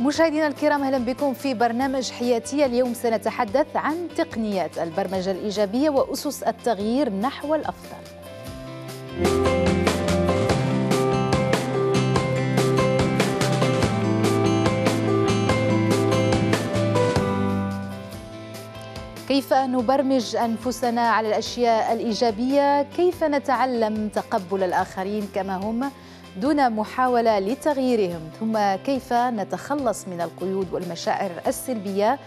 مشاهدينا الكرام اهلا بكم في برنامج حياتي اليوم سنتحدث عن تقنيات البرمجه الايجابيه واسس التغيير نحو الافضل كيف نبرمج انفسنا على الاشياء الايجابيه كيف نتعلم تقبل الاخرين كما هم دون محاولة لتغييرهم ثم كيف نتخلص من القيود والمشاعر السلبية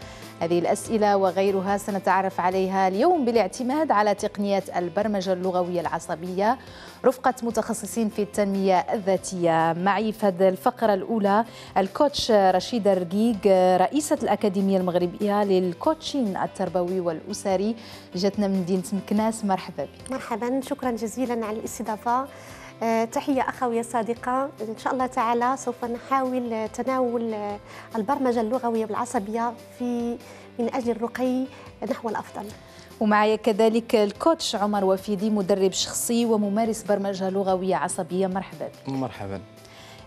هذه الأسئلة وغيرها سنتعرف عليها اليوم بالاعتماد على تقنية البرمجة اللغوية العصبية رفقة متخصصين في التنمية الذاتية معي في هذه الفقرة الأولى الكوتش رشيدة رقيق رئيسة الأكاديمية المغربية للكوتشين التربوي والأسري جاتنا من مدينة مكناس مرحبا بك مرحبا شكرا جزيلا على الاستضافة آه، تحية أخوية صادقة إن شاء الله تعالى سوف نحاول تناول البرمجة اللغوية والعصبية في من أجل الرقي نحو الأفضل ومعي كذلك الكوتش عمر وفيدي مدرب شخصي وممارس برمجة لغوية عصبية مرحبا بك مرحبا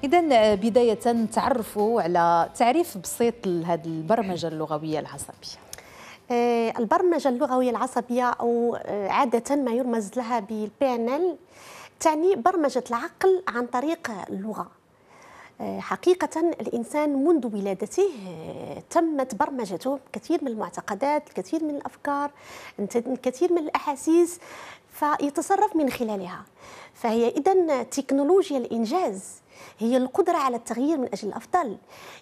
إذا آه، بداية تعرفوا على تعريف بسيط لهذه البرمجة اللغوية العصبية آه، البرمجة اللغوية العصبية أو عادة ما يرمز لها بالبي ان ال تعني برمجة العقل عن طريق اللغة آه، حقيقة الإنسان منذ ولادته آه، تمت برمجته كثير من المعتقدات الكثير من الأفكار الكثير من الأحاسيس فيتصرف من خلالها فهي إذا تكنولوجيا الإنجاز هي القدرة على التغيير من أجل الأفضل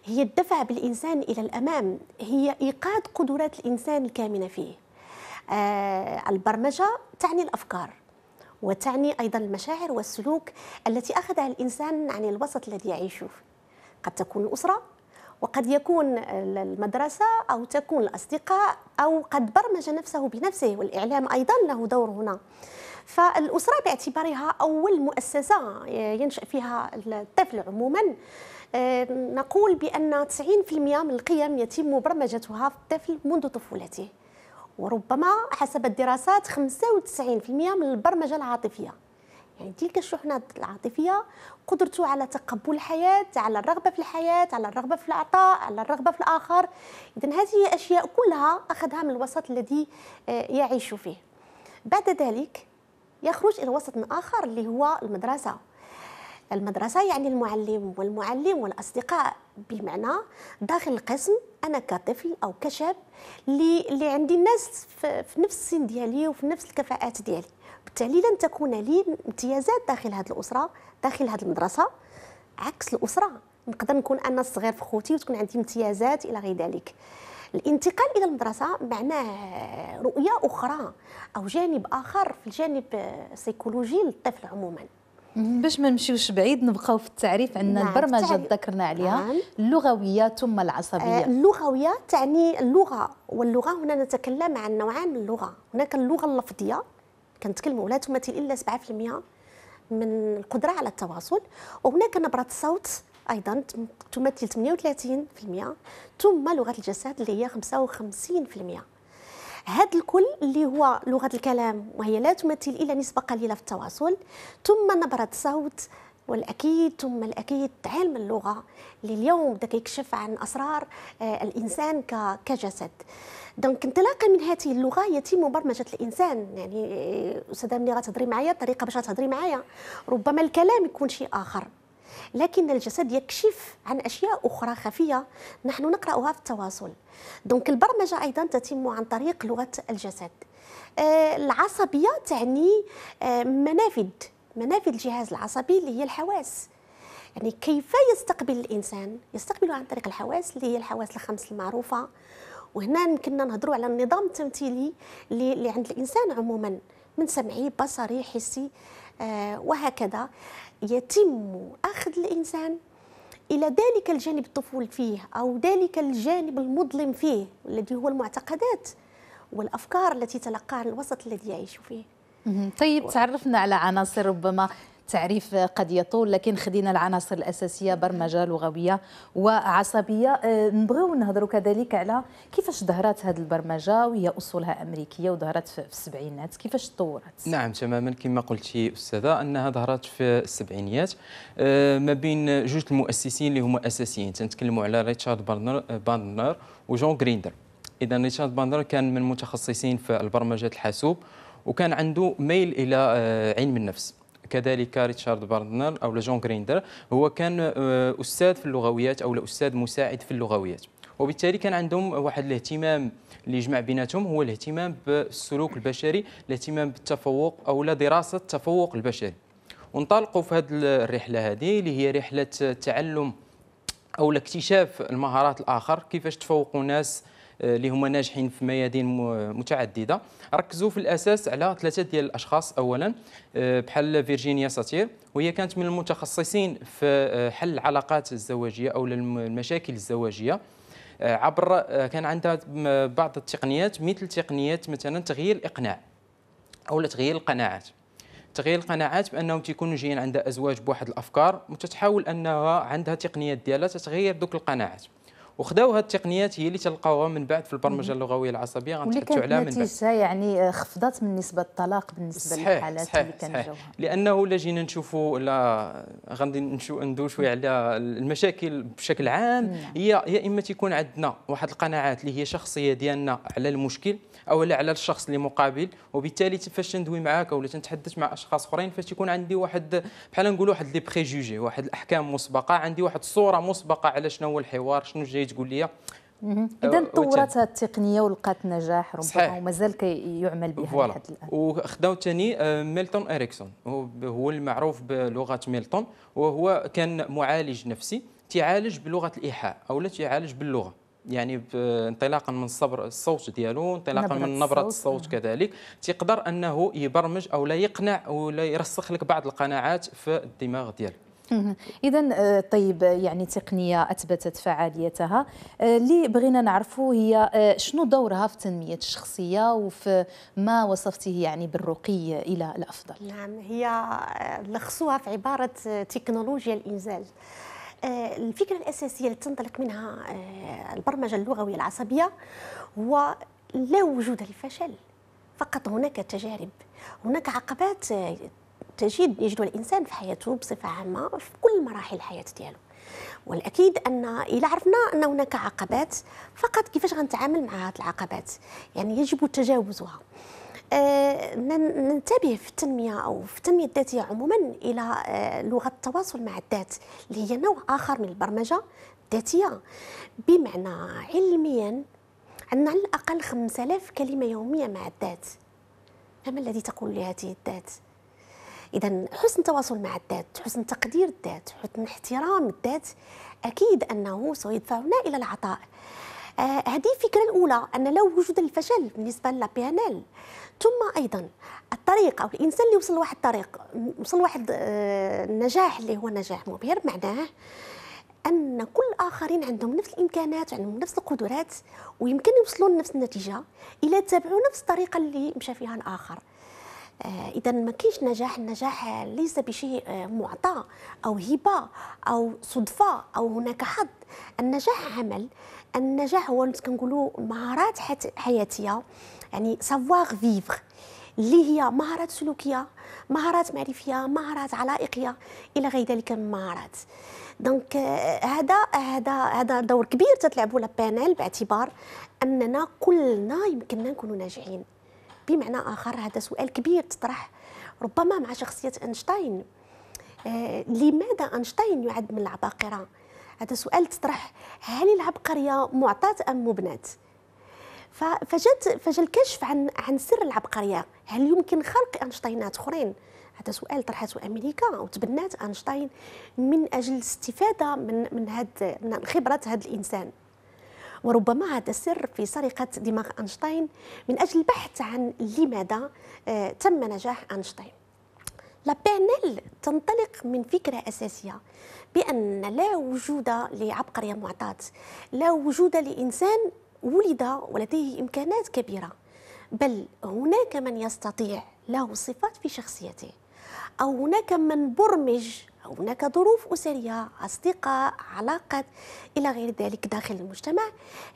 هي الدفع بالإنسان إلى الأمام هي إيقاد قدرات الإنسان الكامنة فيه آه، البرمجة تعني الأفكار وتعني أيضا المشاعر والسلوك التي أخذها الإنسان عن الوسط الذي يعيشه قد تكون الأسرة وقد يكون المدرسة أو تكون الأصدقاء أو قد برمج نفسه بنفسه والإعلام أيضا له دور هنا فالأسرة باعتبارها أول مؤسسة ينشأ فيها الطفل عموما نقول بأن 90% من القيم يتم برمجتها في الطفل منذ طفولته وربما حسب الدراسات 95% من البرمجه العاطفيه يعني تلك الشحنات العاطفيه قدرته على تقبل الحياه على الرغبه في الحياه على الرغبه في العطاء على الرغبه في الاخر اذا هذه اشياء كلها اخذها من الوسط الذي آه، يعيش فيه بعد ذلك يخرج الى وسط اخر اللي هو المدرسه المدرسة يعني المعلم والمعلم والأصدقاء بمعنى داخل القسم أنا كطفل أو كشاب اللي عندي الناس في نفس السن ديالي وفي نفس الكفاءات ديالي بالتالي لن تكون لي امتيازات داخل هذه الأسرة داخل هذه المدرسة عكس الأسرة نقدر نكون أنا الصغير في خوتي وتكون عندي امتيازات إلى غير ذلك الانتقال الى المدرسه معناه رؤيه اخرى او جانب اخر في الجانب السيكولوجي للطفل عموما باش ما نمشيوش بعيد نبقاو في التعريف عندنا نعم. البرمجه ذكرنا عليها نعم. اللغويه ثم العصبيه آه، اللغويه تعني اللغه واللغه هنا نتكلم عن نوعان من اللغه هناك اللغه اللفظيه كنتكلموا ولا تمثل الا 7% من القدره على التواصل وهناك نبره الصوت ايضا تمثل 38% ثم لغه الجسد اللي هي 55% هذا الكل اللي هو لغه الكلام وهي لا تمثل الا نسبه قليله في التواصل ثم نبره صوت والاكيد ثم الاكيد علم اللغه اللي اليوم بدا كيكشف عن اسرار آه، الانسان كجسد دونك انطلاقا من هذه اللغه يتم برمجه الانسان يعني آه، استاذه ملي غتهضري معايا الطريقه باش غتهضري معايا ربما الكلام يكون شيء اخر لكن الجسد يكشف عن أشياء أخرى خفية نحن نقرأها في التواصل دونك البرمجة أيضا تتم عن طريق لغة الجسد آه، العصبية تعني آه، منافذ منافذ الجهاز العصبي اللي هي الحواس يعني كيف يستقبل الانسان يستقبل عن طريق الحواس اللي هي الحواس الخمس المعروفه وهنا يمكننا نهضروا على النظام التمثيلي اللي عند الانسان عموما من سمعي بصري حسي آه، وهكذا يتم أخذ الإنسان إلى ذلك الجانب الطفول فيه أو ذلك الجانب المظلم فيه الذي هو المعتقدات والأفكار التي تلقاها الوسط الذي يعيش فيه طيب تعرفنا على عناصر ربما تعريف قد يطول لكن خدينا العناصر الاساسيه برمجه لغويه وعصبيه آه، نبغيو نهضروا كذلك على كيفاش ظهرت هذه البرمجه وهي اصولها امريكيه وظهرت في السبعينات كيفاش تطورت نعم تماما كما قلتي استاذه انها ظهرت في السبعينيات آه، ما بين جوج المؤسسين اللي هما اساسيين تنتكلموا على ريتشارد بانر آه، وجون جريندر اذا ريتشارد بانر كان من المتخصصين في البرمجه الحاسوب وكان عنده ميل الى علم النفس كذلك ريتشارد باردنر او جون غريندر هو كان آه، استاذ في اللغويات او استاذ مساعد في اللغويات وبالتالي كان عندهم واحد الاهتمام اللي يجمع بيناتهم هو الاهتمام بالسلوك البشري الاهتمام بالتفوق او دراسه التفوق البشري وانطلقوا في هذه الرحله هذه اللي هي رحله تعلم او اكتشاف المهارات الاخر كيفاش تفوقوا ناس آه، اللي هما ناجحين في ميادين متعدده ركزوا في الاساس على ثلاثه ديال الاشخاص اولا آه، بحال فيرجينيا ساتير وهي كانت من المتخصصين في آه، حل العلاقات الزواجيه او المشاكل الزواجيه عبر كان عندها بعض التقنيات مثل تقنيات مثلا تغيير الاقناع او تغيير القناعات تغيير القناعات بانهم تيكونوا جايين عندها ازواج بواحد الافكار وتتحاول انها عندها تقنيات ديالها تتغير دوك القناعات وخداو هذه التقنيات هي اللي تلقاوها من بعد في البرمجه اللغويه العصبيه غنتحدثوا عليها من بعد يعني آه، خفضت من نسبه الطلاق بالنسبه صحيح للحالات صحيح اللي كنجوها لانه الا جينا نشوفوا لا غادي ندو شويه على المشاكل بشكل عام نعم. هي يا اما تيكون عندنا واحد القناعات اللي هي شخصيه ديالنا على المشكل او على الشخص اللي مقابل وبالتالي فاش تندوي معاك ولا تنتحدث مع اشخاص اخرين فاش يكون عندي واحد بحال نقولوا واحد لي بريجوجي واحد الاحكام مسبقه عندي واحد الصوره مسبقه على شنو هو الحوار شنو جاي تقول لي أه، اذا تطورت التقنيه ولقات نجاح ربما ومازال كيعمل كي بها فوالا لحد الان وخداو ثاني أه، ميلتون اريكسون هو المعروف بلغه ميلتون وهو كان معالج نفسي تيعالج بلغه الايحاء او تيعالج باللغه يعني انطلاقا من الصبر الصوت ديالو انطلاقا من نبره الصوت, الصوت آه. كذلك تيقدر انه يبرمج او لا يقنع او يرسخ لك بعض القناعات في الدماغ ديالك اذا آه، طيب يعني تقنيه اثبتت فعاليتها آه، اللي بغينا نعرفه هي آه، شنو دورها في تنميه الشخصيه وفي ما وصفتيه يعني بالرقي الى الافضل نعم هي لخصوها في عباره تكنولوجيا الانزال الفكره الاساسيه اللي تنطلق منها البرمجه اللغويه العصبيه هو لا وجود للفشل فقط هناك تجارب هناك عقبات تجد يجد الانسان في حياته بصفه عامه في كل مراحل الحياه ديالو والاكيد ان الى عرفنا ان هناك عقبات فقط كيفاش غنتعامل مع هذه العقبات يعني يجب تجاوزها آه ننتبه في التنميه او في التنميه الذاتيه عموما الى آه لغه التواصل مع الذات اللي هي نوع اخر من البرمجه الذاتيه بمعنى علميا عندنا على الاقل 5000 كلمه يوميه مع الذات فما الذي تقول لهذه الذات اذا حسن التواصل مع الذات حسن تقدير الذات حسن احترام الذات اكيد انه سيدفعنا الى العطاء آه هذه الفكرة الأولى أن لا وجود للفشل بالنسبة للبي ان ال ثم أيضا الطريق أو الإنسان اللي وصل لواحد الطريق وصل لواحد آه النجاح اللي هو نجاح مبهر معناه أن كل الآخرين عندهم نفس الإمكانات وعندهم نفس القدرات ويمكن يوصلوا لنفس النتيجة إلا تابعوا نفس الطريقة اللي مشى فيها الآخر آه، اذا ما كاينش نجاح النجاح ليس بشيء آه، معطى او هبه او صدفه او هناك حظ النجاح عمل النجاح هو كنقولوا مهارات حياتيه يعني سافوار فيفر اللي هي مهارات سلوكيه مهارات معرفيه مهارات علائقيه الى غير ذلك من المهارات دونك آه، هذا هذا هذا دور كبير تتلعبوا لابانيل باعتبار اننا كلنا يمكننا نكونوا ناجحين بمعنى اخر هذا سؤال كبير تطرح ربما مع شخصيه اينشتاين آه لماذا اينشتاين يعد من العباقره هذا سؤال تطرح هل العبقريه معطاه ام مبنات فجد فجا الكشف عن عن سر العبقريه هل يمكن خلق اينشتاينات اخرين هذا سؤال طرحته امريكا وتبنات اينشتاين من اجل الاستفاده من من هاد من خبره هذا الانسان وربما هذا سر في سرقة دماغ أينشتاين من أجل البحث عن لماذا آه، تم نجاح أينشتاين لابيرنيل تنطلق من فكرة أساسية بأن لا وجود لعبقرية معطاة لا وجود لإنسان ولد ولديه إمكانات كبيرة بل هناك من يستطيع له صفات في شخصيته أو هناك من برمج هناك ظروف أسرية أصدقاء علاقات إلى غير ذلك داخل المجتمع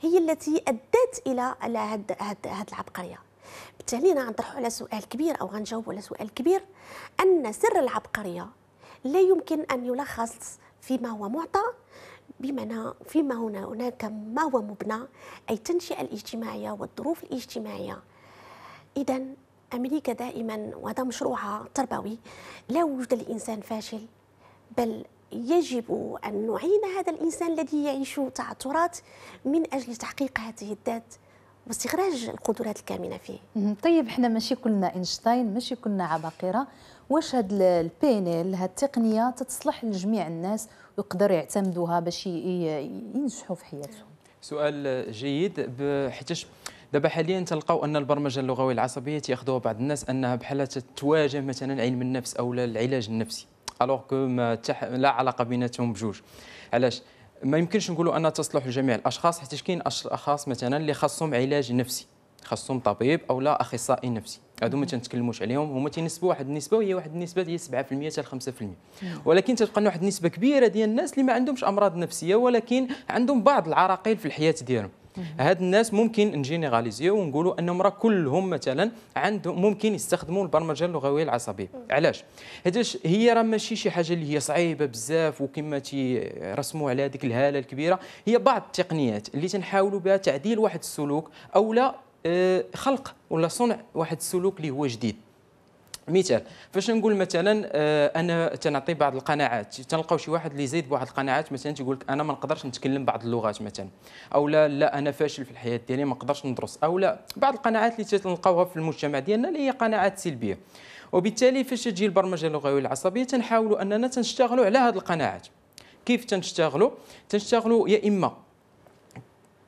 هي التي أدت إلى هذه العبقرية بالتالي أنا غنطرحوا على سؤال كبير أو غنجاوب على سؤال كبير أن سر العبقرية لا يمكن أن يلخص فيما هو معطى بمعنى فيما هنا هناك ما هو مبنى أي التنشئة الاجتماعية والظروف الاجتماعية إذا أمريكا دائما وهذا مشروعها التربوي لا وجود لإنسان فاشل بل يجب أن نعين هذا الإنسان الذي يعيش تعثرات من أجل تحقيق هذه الذات واستخراج القدرات الكامنه فيه طيب احنا ماشي كلنا اينشتاين ماشي كلنا عباقره واش هاد البينيل هاد التقنيه تتصلح لجميع الناس ويقدر يعتمدوها باش ينجحوا في حياتهم سؤال جيد بحيتاش دابا حاليا تلقاو ان البرمجه اللغويه العصبيه تياخذوها بعض الناس انها بحال تتواجه مثلا علم النفس او العلاج النفسي الوغ كو لا علاقه بيناتهم بجوج علاش ما يمكنش نقولوا ان تصلح لجميع الاشخاص حيت كاين اشخاص مثلا اللي خاصهم علاج نفسي خاصهم طبيب او لا اخصائي نفسي هادو ما تنتكلموش عليهم هما تينسبوا واحد النسبه وهي واحد النسبه ديال 7% حتى 5% ولكن تتبقى واحد النسبه كبيره ديال الناس اللي ما عندهمش امراض نفسيه ولكن عندهم بعض العراقيل في الحياه ديالهم هاد الناس ممكن نجينيراليزيو ونقولوا انهم راه كلهم مثلا عندهم ممكن يستخدموا البرمجه اللغويه العصبيه علاش حيتاش هي راه ماشي شي حاجه اللي هي صعيبه بزاف وكما تيرسموا على هذيك الهاله الكبيره هي بعض التقنيات اللي تنحاولوا بها تعديل واحد السلوك او لا آه، خلق ولا صنع واحد السلوك اللي هو جديد مثال فاش نقول مثلا آه، انا تنعطي بعض القناعات تنلقاو شي واحد اللي زيد بواحد القناعات مثلا تيقول لك انا ما نقدرش نتكلم بعض اللغات مثلا او لا لا انا فاشل في الحياه ديالي ما نقدرش ندرس او لا بعض القناعات اللي تلقاوها في المجتمع ديالنا اللي هي قناعات سلبيه وبالتالي فاش تجي البرمجه اللغويه العصبيه تنحاولوا اننا تنشتغلوا على هذه القناعات كيف تنشتغلوا تنشتغلوا يا اما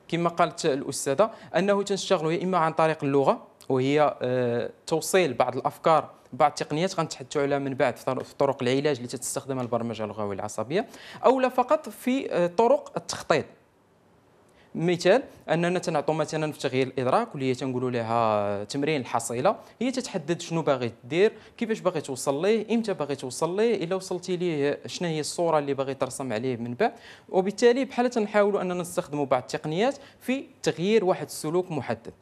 كما قالت الاستاذه انه تنشتغلوا يا اما عن طريق اللغه وهي آه، توصيل بعض الافكار بعض التقنيات غنتحدثوا عليها من بعد في طرق العلاج اللي تستخدم البرمجه اللغويه العصبيه او لا فقط في آه، طرق التخطيط مثال اننا تنعطوا مثلا في تغيير الادراك واللي هي تنقولوا لها تمرين الحصيله هي تتحدد شنو باغي دير كيفاش باغي توصل ليه امتى باغي توصل ليه الا وصلتي ليه شنو هي الصوره اللي باغي ترسم عليه من بعد وبالتالي بحال تنحاولوا اننا نستخدموا بعض التقنيات في تغيير واحد السلوك محدد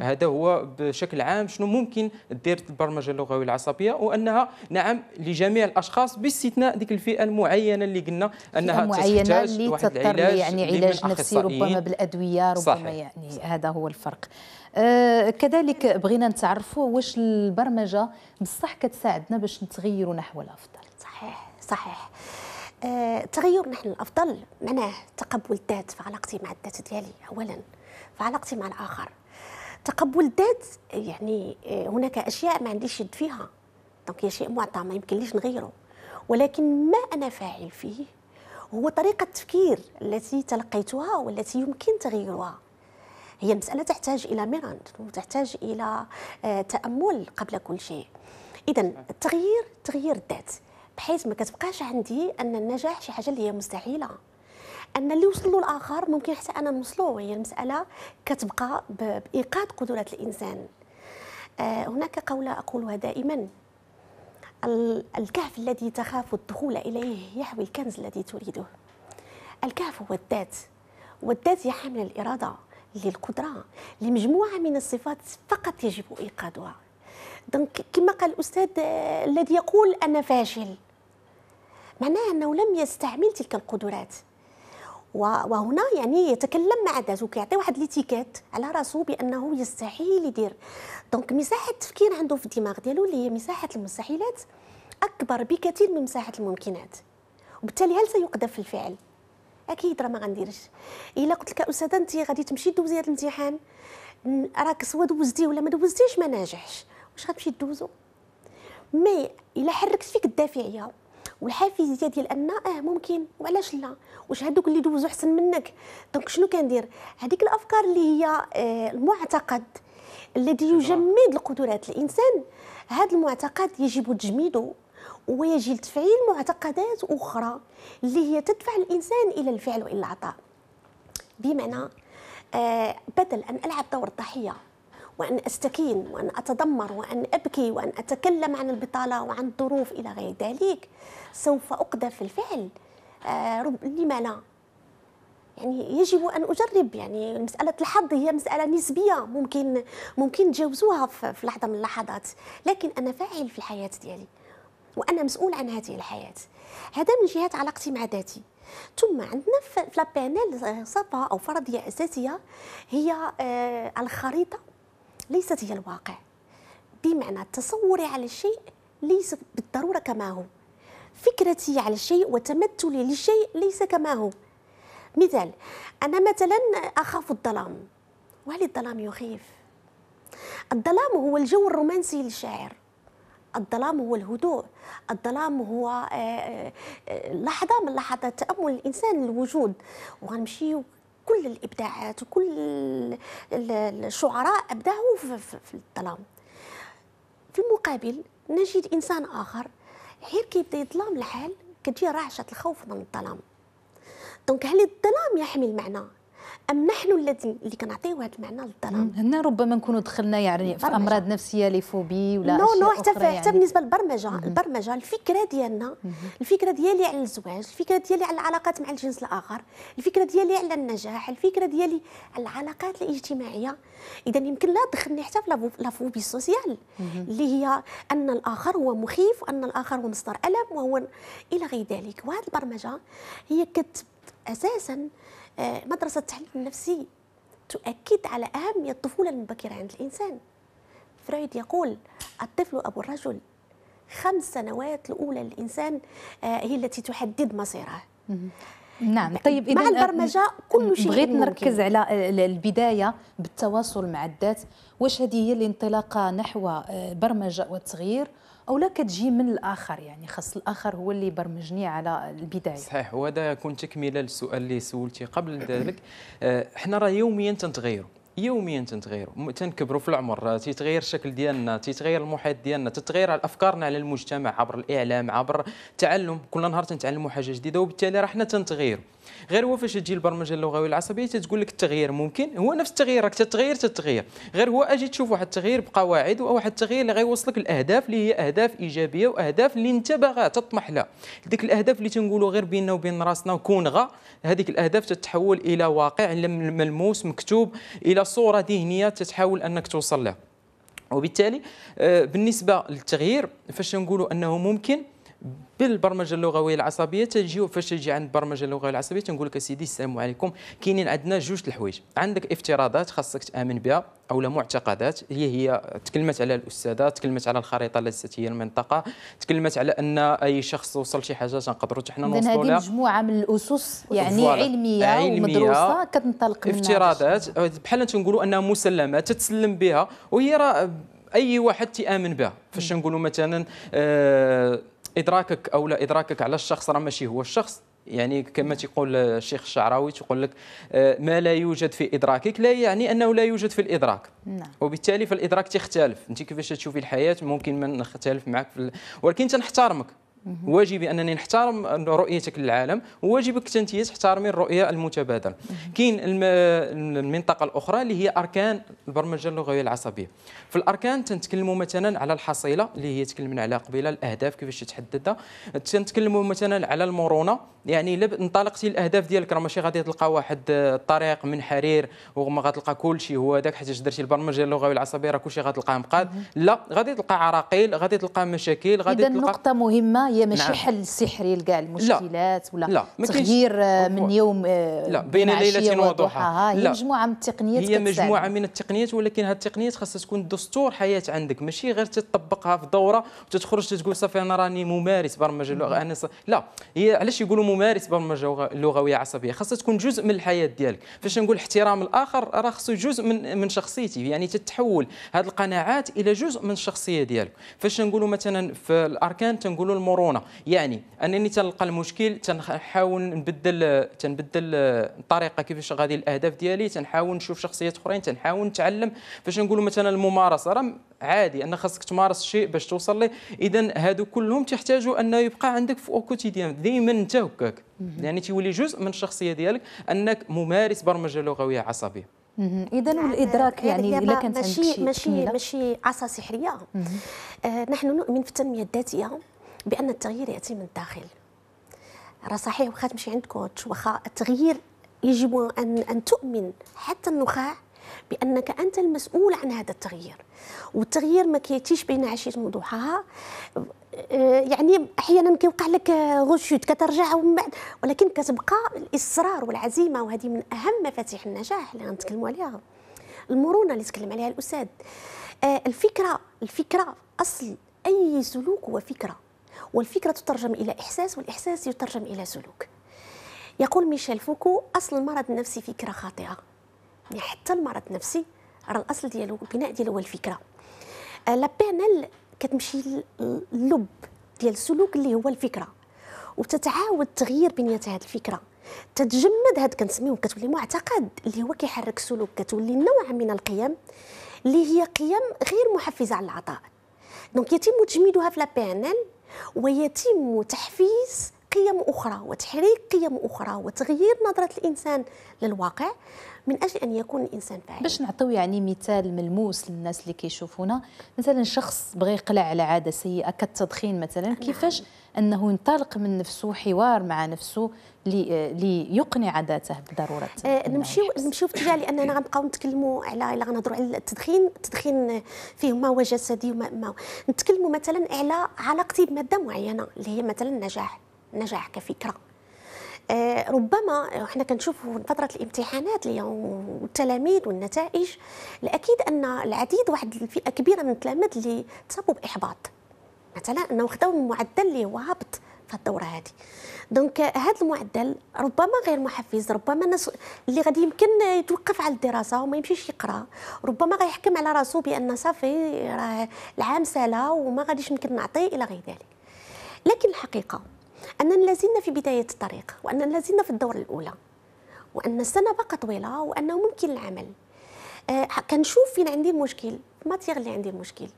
هذا هو بشكل عام شنو ممكن دير البرمجه اللغويه العصبيه وانها نعم لجميع الاشخاص باستثناء ديك الفئه المعينه اللي قلنا انها معينه اللي تضطر يعني علاج نفسي ربما بالادويه ربما صحيح. يعني صحيح. هذا هو الفرق آه كذلك بغينا نتعرفوا واش البرمجه بصح كتساعدنا باش نتغيروا نحو الافضل صحيح صحيح التغير آه، تغير نحو الافضل معناه تقبل الذات في علاقتي مع الذات ديالي اولا في علاقتي مع الاخر تقبل الذات يعني آه، هناك اشياء ما عنديش يد فيها دونك هي شيء معطى ما يمكنليش نغيره ولكن ما انا فاعل فيه هو طريقه التفكير التي تلقيتها والتي يمكن تغييرها هي المساله تحتاج الى ميراند وتحتاج الى آه، تامل قبل كل شيء اذا التغيير تغيير الذات بحيث ما كتبقاش عندي ان النجاح شي حاجه اللي هي مستحيله ان اللي وصلوا الاخر ممكن حتى انا نوصلو هي المساله كتبقى بايقاد قدرات الانسان آه، هناك قوله اقولها دائما الكهف الذي تخاف الدخول اليه يحوي الكنز الذي تريده الكهف هو الذات والذات هي حامل الاراده للقدره لمجموعه من الصفات فقط يجب ايقادها دونك كما قال الاستاذ آه، الذي يقول انا فاشل معناه انه لم يستعمل تلك القدرات وهنا يعني يتكلم مع ذاته كيعطي واحد ليتيكيت على راسو بانه يستحيل يدير دونك مساحه التفكير عنده في الدماغ ديالو اللي هي مساحه المستحيلات اكبر بكثير من مساحه الممكنات وبالتالي هل سيقذف في الفعل اكيد راه ما غنديرش الا قلت لك استاذه انت غادي تمشي دوزي هذا الامتحان راك سوا دوزتي ولا ما دوزتيش ما ناجحش واش غتمشي دوزو مي الا حركت فيك الدافعيه والحافزيه ديال ان اه ممكن وعلاش لا واش هذوك اللي دوزوا احسن منك دونك شنو كندير هذيك الافكار اللي هي آه، المعتقد الذي يجمد القدرات الانسان هذا المعتقد يجب تجميده ويجب تفعيل معتقدات اخرى اللي هي تدفع الانسان الى الفعل والى العطاء بمعنى آه، بدل ان العب دور الضحيه وأن أستكين وأن أتدمر وأن أبكي وأن أتكلم عن البطالة وعن الظروف إلى غير ذلك سوف أقذف في الفعل آه رب لما لا يعني يجب ان اجرب يعني مساله الحظ هي مساله نسبيه ممكن ممكن تجاوزوها في لحظه من اللحظات لكن انا فاعل في الحياه ديالي وانا مسؤول عن هذه الحياه هذا من جهه علاقتي مع ذاتي ثم عندنا في لابانيل آه، صفه او فرضيه اساسيه هي آه، الخريطه ليست هي الواقع بمعنى تصوري على الشيء ليس بالضرورة كما هو فكرتي على الشيء وتمثلي للشيء ليس كما هو مثال أنا مثلا أخاف الظلام وهل الظلام يخيف؟ الظلام هو الجو الرومانسي للشاعر الظلام هو الهدوء الظلام هو آه، آه، آه، لحظة من لحظات تأمل الإنسان الوجود وغنمشيو كل الابداعات وكل الشعراء ابدعوا في الظلام في المقابل نجد انسان اخر غير كيبدا يظلم الحال كتجي رعشه الخوف من الظلام دونك هل الظلام يحمل معنى ام نحن الذين اللي كنعطيو هذا المعنى للظلام هنا ربما نكونوا دخلنا يعني في امراض نفسيه لي فوبي ولا نو نو حتى حتى يعني. بالنسبه للبرمجه البرمجه الفكره ديالنا الفكره ديالي على الزواج الفكره ديالي على العلاقات مع الجنس الاخر الفكره ديالي على النجاح الفكره ديالي على العلاقات الاجتماعيه اذا يمكن لا دخلني حتى في لافوبي سوسيال اللي هي ان الاخر هو مخيف وان الاخر هو مصدر الم وهو الى غير ذلك وهذه البرمجه هي كت اساسا آه، مدرسة التحليل النفسي تؤكد على أهمية الطفولة المبكرة عند الإنسان فرويد يقول الطفل أبو الرجل خمس سنوات الأولى للإنسان آه، هي التي تحدد مصيره نعم طيب إذا مع البرمجة آه، كل شيء بغيت نركز على البداية بالتواصل مع الذات واش هذه هي الانطلاقة نحو برمجة والتغيير او لا كتجي من الاخر يعني خاص الاخر هو اللي برمجني على البدايه صحيح وهذا يكون تكمله للسؤال اللي سولتي قبل ذلك آه، حنا راه يوميا تنتغيروا يوميا تنتغيروا تنكبروا في العمر تيتغير الشكل ديالنا تيتغير المحيط ديالنا تتغير افكارنا على المجتمع عبر الاعلام عبر التعلم كل نهار تنتعلموا حاجه جديده وبالتالي راه حنا تنتغيروا غير هو فاش تجي البرمجه اللغويه العصبيه تتقول لك التغيير ممكن هو نفس التغيير راك تتغير تتغير غير هو اجي تشوف واحد التغيير بقواعد او واحد التغيير اللي غيوصلك الاهداف اللي هي اهداف ايجابيه واهداف اللي انت باغا تطمح لها ديك الاهداف اللي تنقولوا غير بيننا وبين راسنا غا هذيك الاهداف تتحول الى واقع ملموس مكتوب الى صوره ذهنيه تتحاول انك توصل له وبالتالي آه، بالنسبه للتغيير فاش نقولوا انه ممكن بالبرمجه اللغويه العصبيه تجي فاش تجي عند البرمجه اللغويه العصبيه تنقول لك سيدي السلام عليكم كاينين عندنا جوج الحوايج عندك افتراضات خاصك تامن بها او لا معتقدات هي هي تكلمت على الاستاذه تكلمت على الخريطه التي هي المنطقه تكلمت على ان اي شخص وصل شي حاجه تنقدروا حنا نوصلوا لها هذه مجموعه من الاسس يعني علميه, علمية ومدروسه كتنطلق منها افتراضات بحال تنقولوا انها مسلمه تتسلم بها وهي راه اي واحد تامن بها فاش نقولوا مثلا آه ادراكك او لا ادراكك على الشخص راه ماشي هو الشخص يعني كما تيقول الشيخ الشعراوي تيقول لك آه، ما لا يوجد في ادراكك لا يعني انه لا يوجد في الادراك نعم. وبالتالي فالادراك تختلف انت كيفاش تشوفي الحياه ممكن ما نختلف معك ولكن تنحترمك واجبي انني نحترم رؤيتك للعالم وواجبك انت تحترمي الرؤيه المتبادله كاين المنطقه الاخرى اللي هي اركان البرمجه اللغويه العصبيه في الاركان تنتكلموا مثلا على الحصيله اللي هي تكلمنا عليها قبيله الاهداف كيفاش تحددها تنتكلموا مثلا على المرونه يعني لب انطلقتي الاهداف ديالك راه ماشي غادي تلقى واحد الطريق من حرير وما غتلقى كل شيء هو هذاك حيت درتي البرمجه اللغويه العصبيه راه كل شيء غتلقاه مقاد لا غادي تلقى عراقيل غادي تلقى مشاكل غادي تلقى نقطه مهمه هي ماشي نعم. حل سحري لكاع المشكلات ولا لا. تغيير من يوم آه، لا بين ليله وضحاها هي مجموعه من التقنيات هي مجموعه من التقنيات ولكن هذه التقنيات خاصها تكون دستور حياه عندك ماشي غير تطبقها في دوره وتتخرج تقول صافي انا راني ممارس برمجه لغه انا لا هي علاش يقولوا ممارس برمجه لغويه عصبيه خاصها تكون جزء من الحياه ديالك فاش نقول احترام الاخر راه خصو جزء من من شخصيتي يعني تتحول هذه القناعات الى جزء من الشخصيه ديالك فاش نقولوا مثلا في الاركان تنقولوا كورونا يعني انني تنلقى المشكل تنحاول نبدل تنبدل الطريقه كيفاش غادي الاهداف ديالي تنحاول نشوف شخصيات اخرين تنحاول نتعلم فاش نقولوا مثلا الممارسه راه عادي ان خاصك تمارس شيء باش توصل ليه اذا هادو كلهم تحتاجوا انه يبقى عندك في اوكوتيديان ديما انت هكاك يعني تيولي جزء من الشخصيه ديالك انك ممارس برمجه لغويه عصبيه اذا آه، والادراك يعني الا كانت ماشي ماشي ماشي عصا سحريه آه نحن نؤمن في التنميه الذاتيه بان التغيير ياتي من الداخل راه صحيح واخا تمشي عند كوتش واخا التغيير يجب ان ان تؤمن حتى النخاع بانك انت المسؤول عن هذا التغيير والتغيير ما كياتيش بين عشيه وضحاها آه، يعني احيانا كيوقع لك غشوت كترجع ومن بعد ولكن كتبقى الاصرار والعزيمه وهذه من اهم مفاتيح النجاح اللي غنتكلموا عليها المرونه اللي تكلم عليها الاستاذ آه، الفكره الفكره اصل اي سلوك هو فكره والفكرة تترجم إلى إحساس والإحساس يترجم إلى سلوك يقول ميشيل فوكو أصل المرض النفسي فكرة خاطئة يعني حتى المرض النفسي راه الأصل ديالو البناء ديالو هو الفكرة آه، لا بينال كتمشي للب ديال السلوك اللي هو الفكرة وتتعاود تغيير بنية هذه الفكرة تتجمد هاد كنسميهم كتولي معتقد اللي هو كيحرك السلوك كتولي نوع من القيم اللي هي قيم غير محفزه على العطاء دونك يتم تجميدها في لا بي ان ال ويتم تحفيز قيم أخرى وتحريك قيم أخرى وتغيير نظرة الإنسان للواقع من اجل ان يكون الانسان فاعل باش نعطيو يعني مثال ملموس للناس اللي كيشوفونا مثلا شخص بغى يقلع على عاده سيئه كالتدخين مثلا نعم. كيفاش انه ينطلق من نفسه حوار مع نفسه ليقنع ذاته بضروره آه، نمشيو نمشيو في اتجاه لاننا غنبقاو نتكلموا على الا غنهضروا على التدخين التدخين فيه ما هو جسدي وما ما نتكلموا مثلا على علاقتي بماده معينه اللي هي مثلا النجاح النجاح كفكره آه، ربما احنا كنشوفوا في فتره الامتحانات والتلاميذ والنتائج الاكيد ان العديد واحد الفئه كبيره من التلاميذ اللي تصابوا باحباط مثلا انه خداو المعدل اللي هو هابط في الدوره هذه دونك هذا المعدل ربما غير محفز ربما الناس اللي غادي يمكن يتوقف على الدراسه وما يمشيش يقرا ربما غيحكم على راسو بان صافي راه العام سالا وما غاديش يمكن نعطي الى غير ذلك لكن الحقيقه أننا لازلنا في بداية الطريق وأننا لازلنا في الدورة الأولى وأن السنة باقا طويلة وأنه ممكن العمل آه كنشوف فين عندي المشكل ما اللي عندي المشكل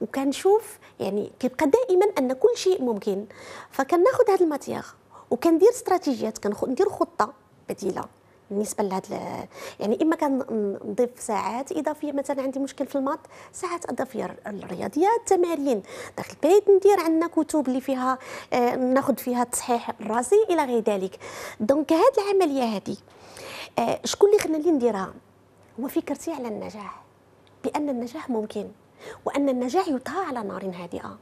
وكنشوف يعني كيبقى دائما ان كل شيء ممكن فكناخذ هذه الماتيغ وكندير استراتيجيات كندير خطه بديله بالنسبه لهذا يعني اما كنضيف ساعات اضافيه مثلا عندي مشكل في الماط ساعات اضافيه الرياضيات التمارين داخل البيت ندير عندنا كتب اللي فيها آه، ناخذ فيها التصحيح الراسي الى غير ذلك دونك هذه العمليه هذه آه، شكون اللي خلاني نديرها هو فكرتي على النجاح بان النجاح ممكن وان النجاح يطهى على نار هادئه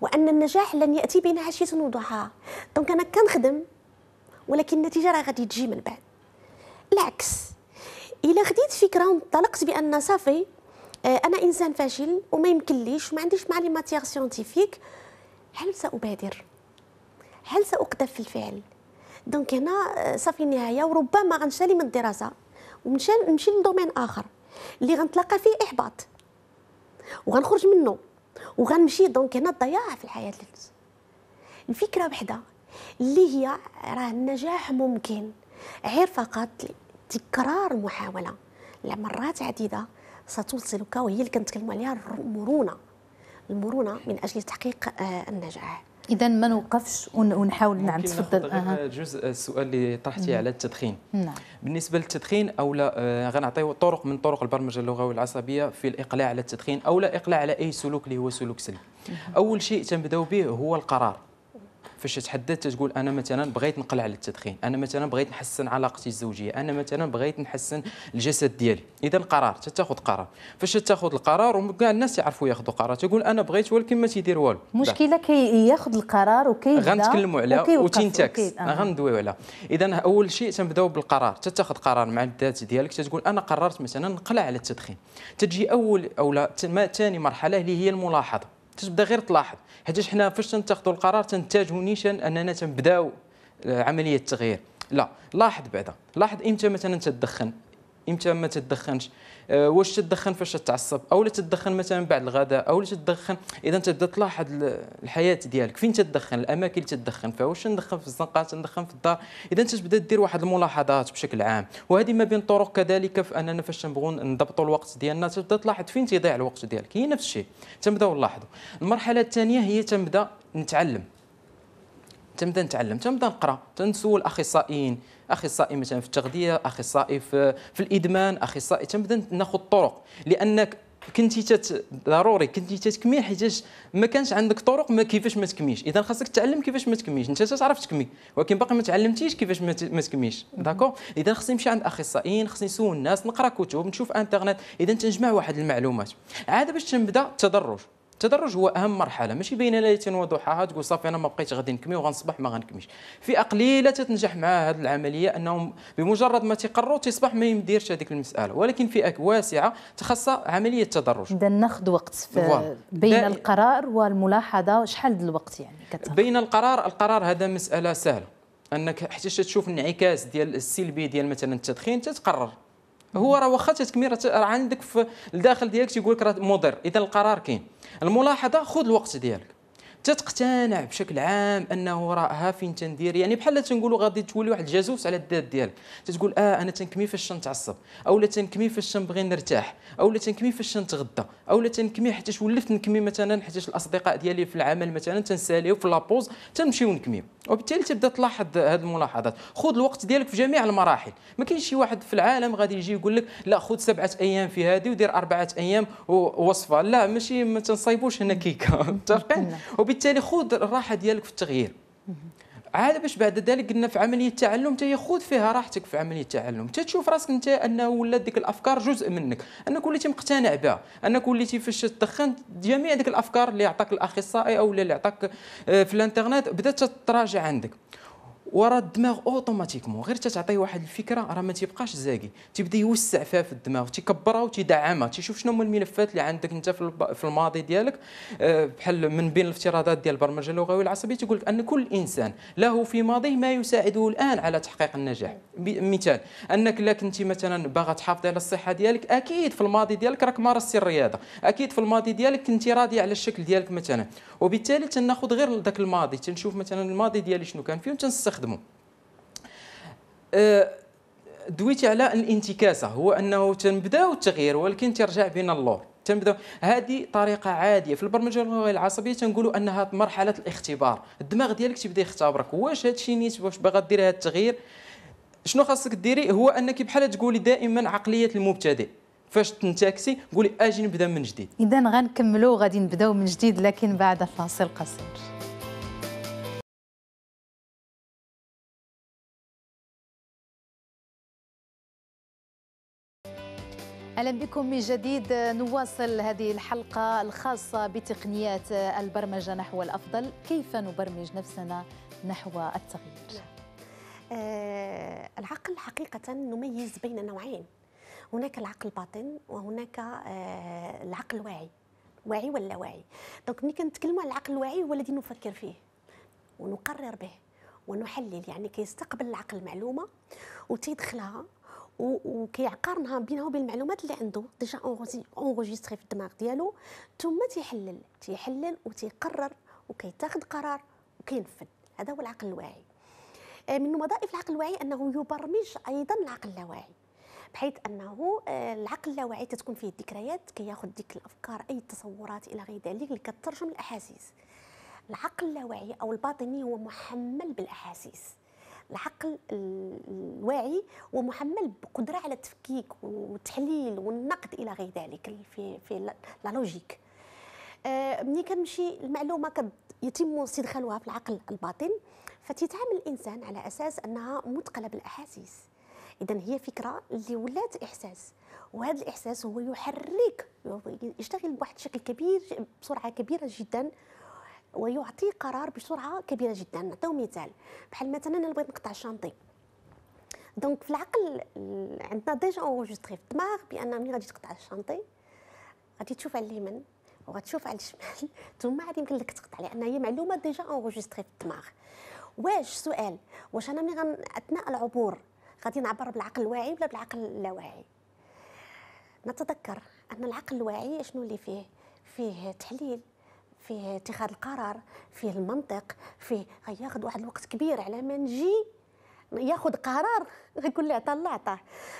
وان النجاح لن ياتي بين عشيه وضحاها دونك انا كنخدم ولكن النتيجه راه غادي تجي من بعد بالعكس الا خديت فكره وانطلقت بان صافي آه، انا انسان فاشل وما يمكنليش وما عنديش مع لي ماتيغ سيونتيفيك هل سابادر هل ساقدر في الفعل دونك هنا آه، صافي النهايه وربما غنشالي من الدراسه ونمشي نمشي لدومين اخر اللي غنتلاقى فيه احباط وغنخرج منه وغنمشي دونك هنا الضياع في الحياه الفكره وحده اللي هي راه النجاح ممكن غير فقط تكرار المحاولة لمرات عديدة ستوصلك وهي اللي كنتكلموا عليها المرونة المرونة من أجل تحقيق آه، النجاح اذا ما نوقفش ونحاول آه، نعم تفضل أه. جزء السؤال اللي طرحتي على التدخين نعم. بالنسبه للتدخين او لا آه، غنعطيو طرق من طرق البرمجه اللغويه العصبيه في الاقلاع على التدخين او لا اقلاع على اي سلوك اللي هو سلوك سلبي اول شيء تنبداو به هو القرار فاش تحدد تقول انا مثلا بغيت نقلع على التدخين انا مثلا بغيت نحسن علاقتي الزوجيه انا مثلا بغيت نحسن الجسد ديالي اذا قرار تتاخذ قرار فاش تاخذ القرار وكاع الناس يعرفوا ياخذوا قرار تقول انا بغيت ولكن ما تيدير والو المشكله كي ياخذ القرار وكيبدا غنتكلموا على وتينتاكس آه. غندويو على اذا اول شيء تنبداو بالقرار تتاخذ قرار مع الذات ديالك تتقول انا قررت مثلا نقلع على التدخين تجي اول او لا ثاني مرحله اللي هي الملاحظه تتبدا غير تلاحظ حيتاش حنا فاش تنتخذوا القرار تنتاجوا نيشان اننا تنبداو عمليه التغيير لا لاحظ بعدا لاحظ امتى مثلا تدخن امتى ما تدخنش آه، واش تدخن فاش تتعصب او لا تدخن مثلا بعد الغداء او لا تدخن اذا تبدا تلاحظ الحياه ديالك فين تدخن الاماكن اللي تدخن فيها واش ندخن في الزنقه تدخن في الدار اذا تبدا دير واحد الملاحظات بشكل عام وهذه ما بين الطرق كذلك في اننا فاش نبغوا نضبطوا الوقت ديالنا تبدا تلاحظ فين تضيع الوقت ديالك هي نفس الشيء تنبداو نلاحظوا المرحله الثانيه هي تنبدا نتعلم تنبدا نتعلم تنبدا نقرا تنسول اخصائيين اخصائي مثلا في التغذيه اخصائي في, في الادمان اخصائي تنبدا ناخذ طرق لانك كنتي تت ضروري كنتي تتكمي حيتاش ما كانش عندك طرق ما كيفاش ما تكميش اذا خاصك تعلم كيفاش ما تكميش انت تعرف تكمي ولكن باقي ما تعلمتيش كيفاش ما تكميش داكور اذا خصني نمشي عند اخصائيين خصني نسول الناس نقرا كتب نشوف انترنت اذا تنجمع واحد المعلومات عاد باش تنبدا التدرج التدرج هو اهم مرحله ماشي بين ليله وضحاها تقول صافي انا ما بقيتش غادي نكمي وغنصبح ما غنكميش فئه قليله تتنجح مع هذه العمليه انهم بمجرد ما تقروا تصبح ما يمديرش هذيك المساله ولكن فئه واسعه تخصها عمليه التدرج اذا ناخذ وقت في بين القرار والملاحظه شحال الوقت يعني كتاخذ بين القرار القرار هذا مساله سهله انك حتى تشوف الانعكاس ديال السلبي ديال مثلا التدخين تتقرر هو راه واخا تتكمي راه عندك في الداخل ديالك تيقول لك راه مضر اذا القرار كاين الملاحظه خذ الوقت ديالك تتقتنع بشكل عام انه راها فين تندير يعني بحال تنقولوا غادي تولي واحد الجاسوس على الذات ديالك تتقول اه انا تنكمي فاش نتعصب او لا تنكمي فاش نبغي نرتاح او لا تنكمي فاش نتغدى او لا تنكمي حتى ولفت نكمي مثلا حتى الاصدقاء ديالي في العمل مثلا تنساليو في لابوز تنمشيو نكمي وبالتالي تبدا تلاحظ هذه الملاحظات خذ الوقت ديالك في جميع المراحل ما كاينش شي واحد في العالم غادي يجي يقول لك لا خذ سبعه ايام في هذه ودير اربعه ايام ووصفه لا ماشي ما تنصايبوش هنا كيكه متفقين وبالتالي خذ الراحه ديالك في التغيير عاد باش بعد ذلك قلنا في عمليه التعلم انت خذ فيها راحتك في عمليه التعلم تشوف راسك انت انه ولات ديك الافكار جزء منك انك وليتي مقتنع بها انك وليتي فاش تدخن جميع ديك الافكار اللي عطاك الاخصائي او اللي عطاك آه، في الانترنت بدات تتراجع عندك وراه الدماغ اوتوماتيكمون غير تتعطيه واحد الفكره راه ما تيبقاش زاكي تيبدا يوسع فيها في الدماغ تيكبرها وتيدعمها تيشوف شنو هما الملفات اللي عندك انت في الماضي ديالك آه، بحال من بين الافتراضات ديال البرمجه اللغويه العصبيه تيقول لك ان كل انسان له في ماضيه ما يساعده الان على تحقيق النجاح مثال انك لا كنتي مثلا باغا تحافظي على الصحه ديالك اكيد في الماضي ديالك راك مارستي الرياضه اكيد في الماضي ديالك كنتي راضي على الشكل ديالك مثلا وبالتالي تناخذ غير ذاك الماضي تنشوف مثلا الماضي ديالي شنو كان فيه يستخدموا أه، دويتي على الانتكاسه هو انه تنبداو التغيير ولكن ترجع بين اللور تنبداو هذه طريقه عاديه في البرمجه اللغويه العصبيه تنقولوا انها مرحله الاختبار الدماغ ديالك تيبدا يختبرك واش هذا الشيء نيت واش باغا دير هذا التغيير شنو خاصك ديري هو انك بحال تقولي دائما عقليه المبتدئ فاش تنتاكسي قولي اجي نبدا من جديد اذا غنكملوا غادي نبداو من جديد لكن بعد فاصل قصير اهلا بكم من جديد نواصل هذه الحلقه الخاصه بتقنيات البرمجه نحو الافضل كيف نبرمج نفسنا نحو التغيير أه العقل حقيقه نميز بين نوعين هناك العقل الباطن وهناك أه العقل الواعي واعي ولا واعي دونك ملي كنتكلموا على العقل الواعي هو الذي نفكر فيه ونقرر به ونحلل يعني كيستقبل العقل المعلومه وتيدخلها وكيعقارنها بينها وبين المعلومات اللي عنده ديجا اونغوجيستري في الدماغ ديالو ثم تيحلل تيحلل وتيقرر وكيتاخذ قرار وكينفذ هذا هو العقل الواعي آه، من وظائف العقل الواعي انه يبرمج ايضا العقل اللاواعي بحيث انه آه، العقل اللاواعي تتكون فيه الذكريات كياخذ كي ديك الافكار اي التصورات الى غير ذلك اللي كترجم الاحاسيس العقل اللاواعي او الباطني هو محمل بالاحاسيس العقل الواعي ومحمل بقدره على التفكيك والتحليل والنقد الى غير ذلك في في لا لوجيك آه، ملي كنمشي المعلومه يتم استدخالها في العقل الباطن فتتعامل الانسان على اساس انها مثقله بالاحاسيس اذا هي فكره اللي ولات احساس وهذا الاحساس هو يحرك يشتغل بواحد الشكل كبير بسرعه كبيره جدا ويعطي قرار بسرعه كبيره جدا نعطيو مثال بحال مثلا انا بغيت نقطع الشانطي دونك في العقل عندنا ديجا اونجستري في الدماغ بان ملي غادي تقطع الشانطي غادي تشوف على اليمين وغتشوف على الشمال ثم عاد يمكن لك تقطع لان هي معلومه ديجا اونجستري في الدماغ واش سؤال واش انا ملي اثناء العبور غادي نعبر بالعقل الواعي ولا بالعقل اللاواعي نتذكر ان العقل الواعي شنو اللي فيه فيه تحليل فيه اتخاذ القرار فيه المنطق فيه غياخذ واحد الوقت كبير على ما نجي ياخذ قرار يقول لي عطا الله عطاه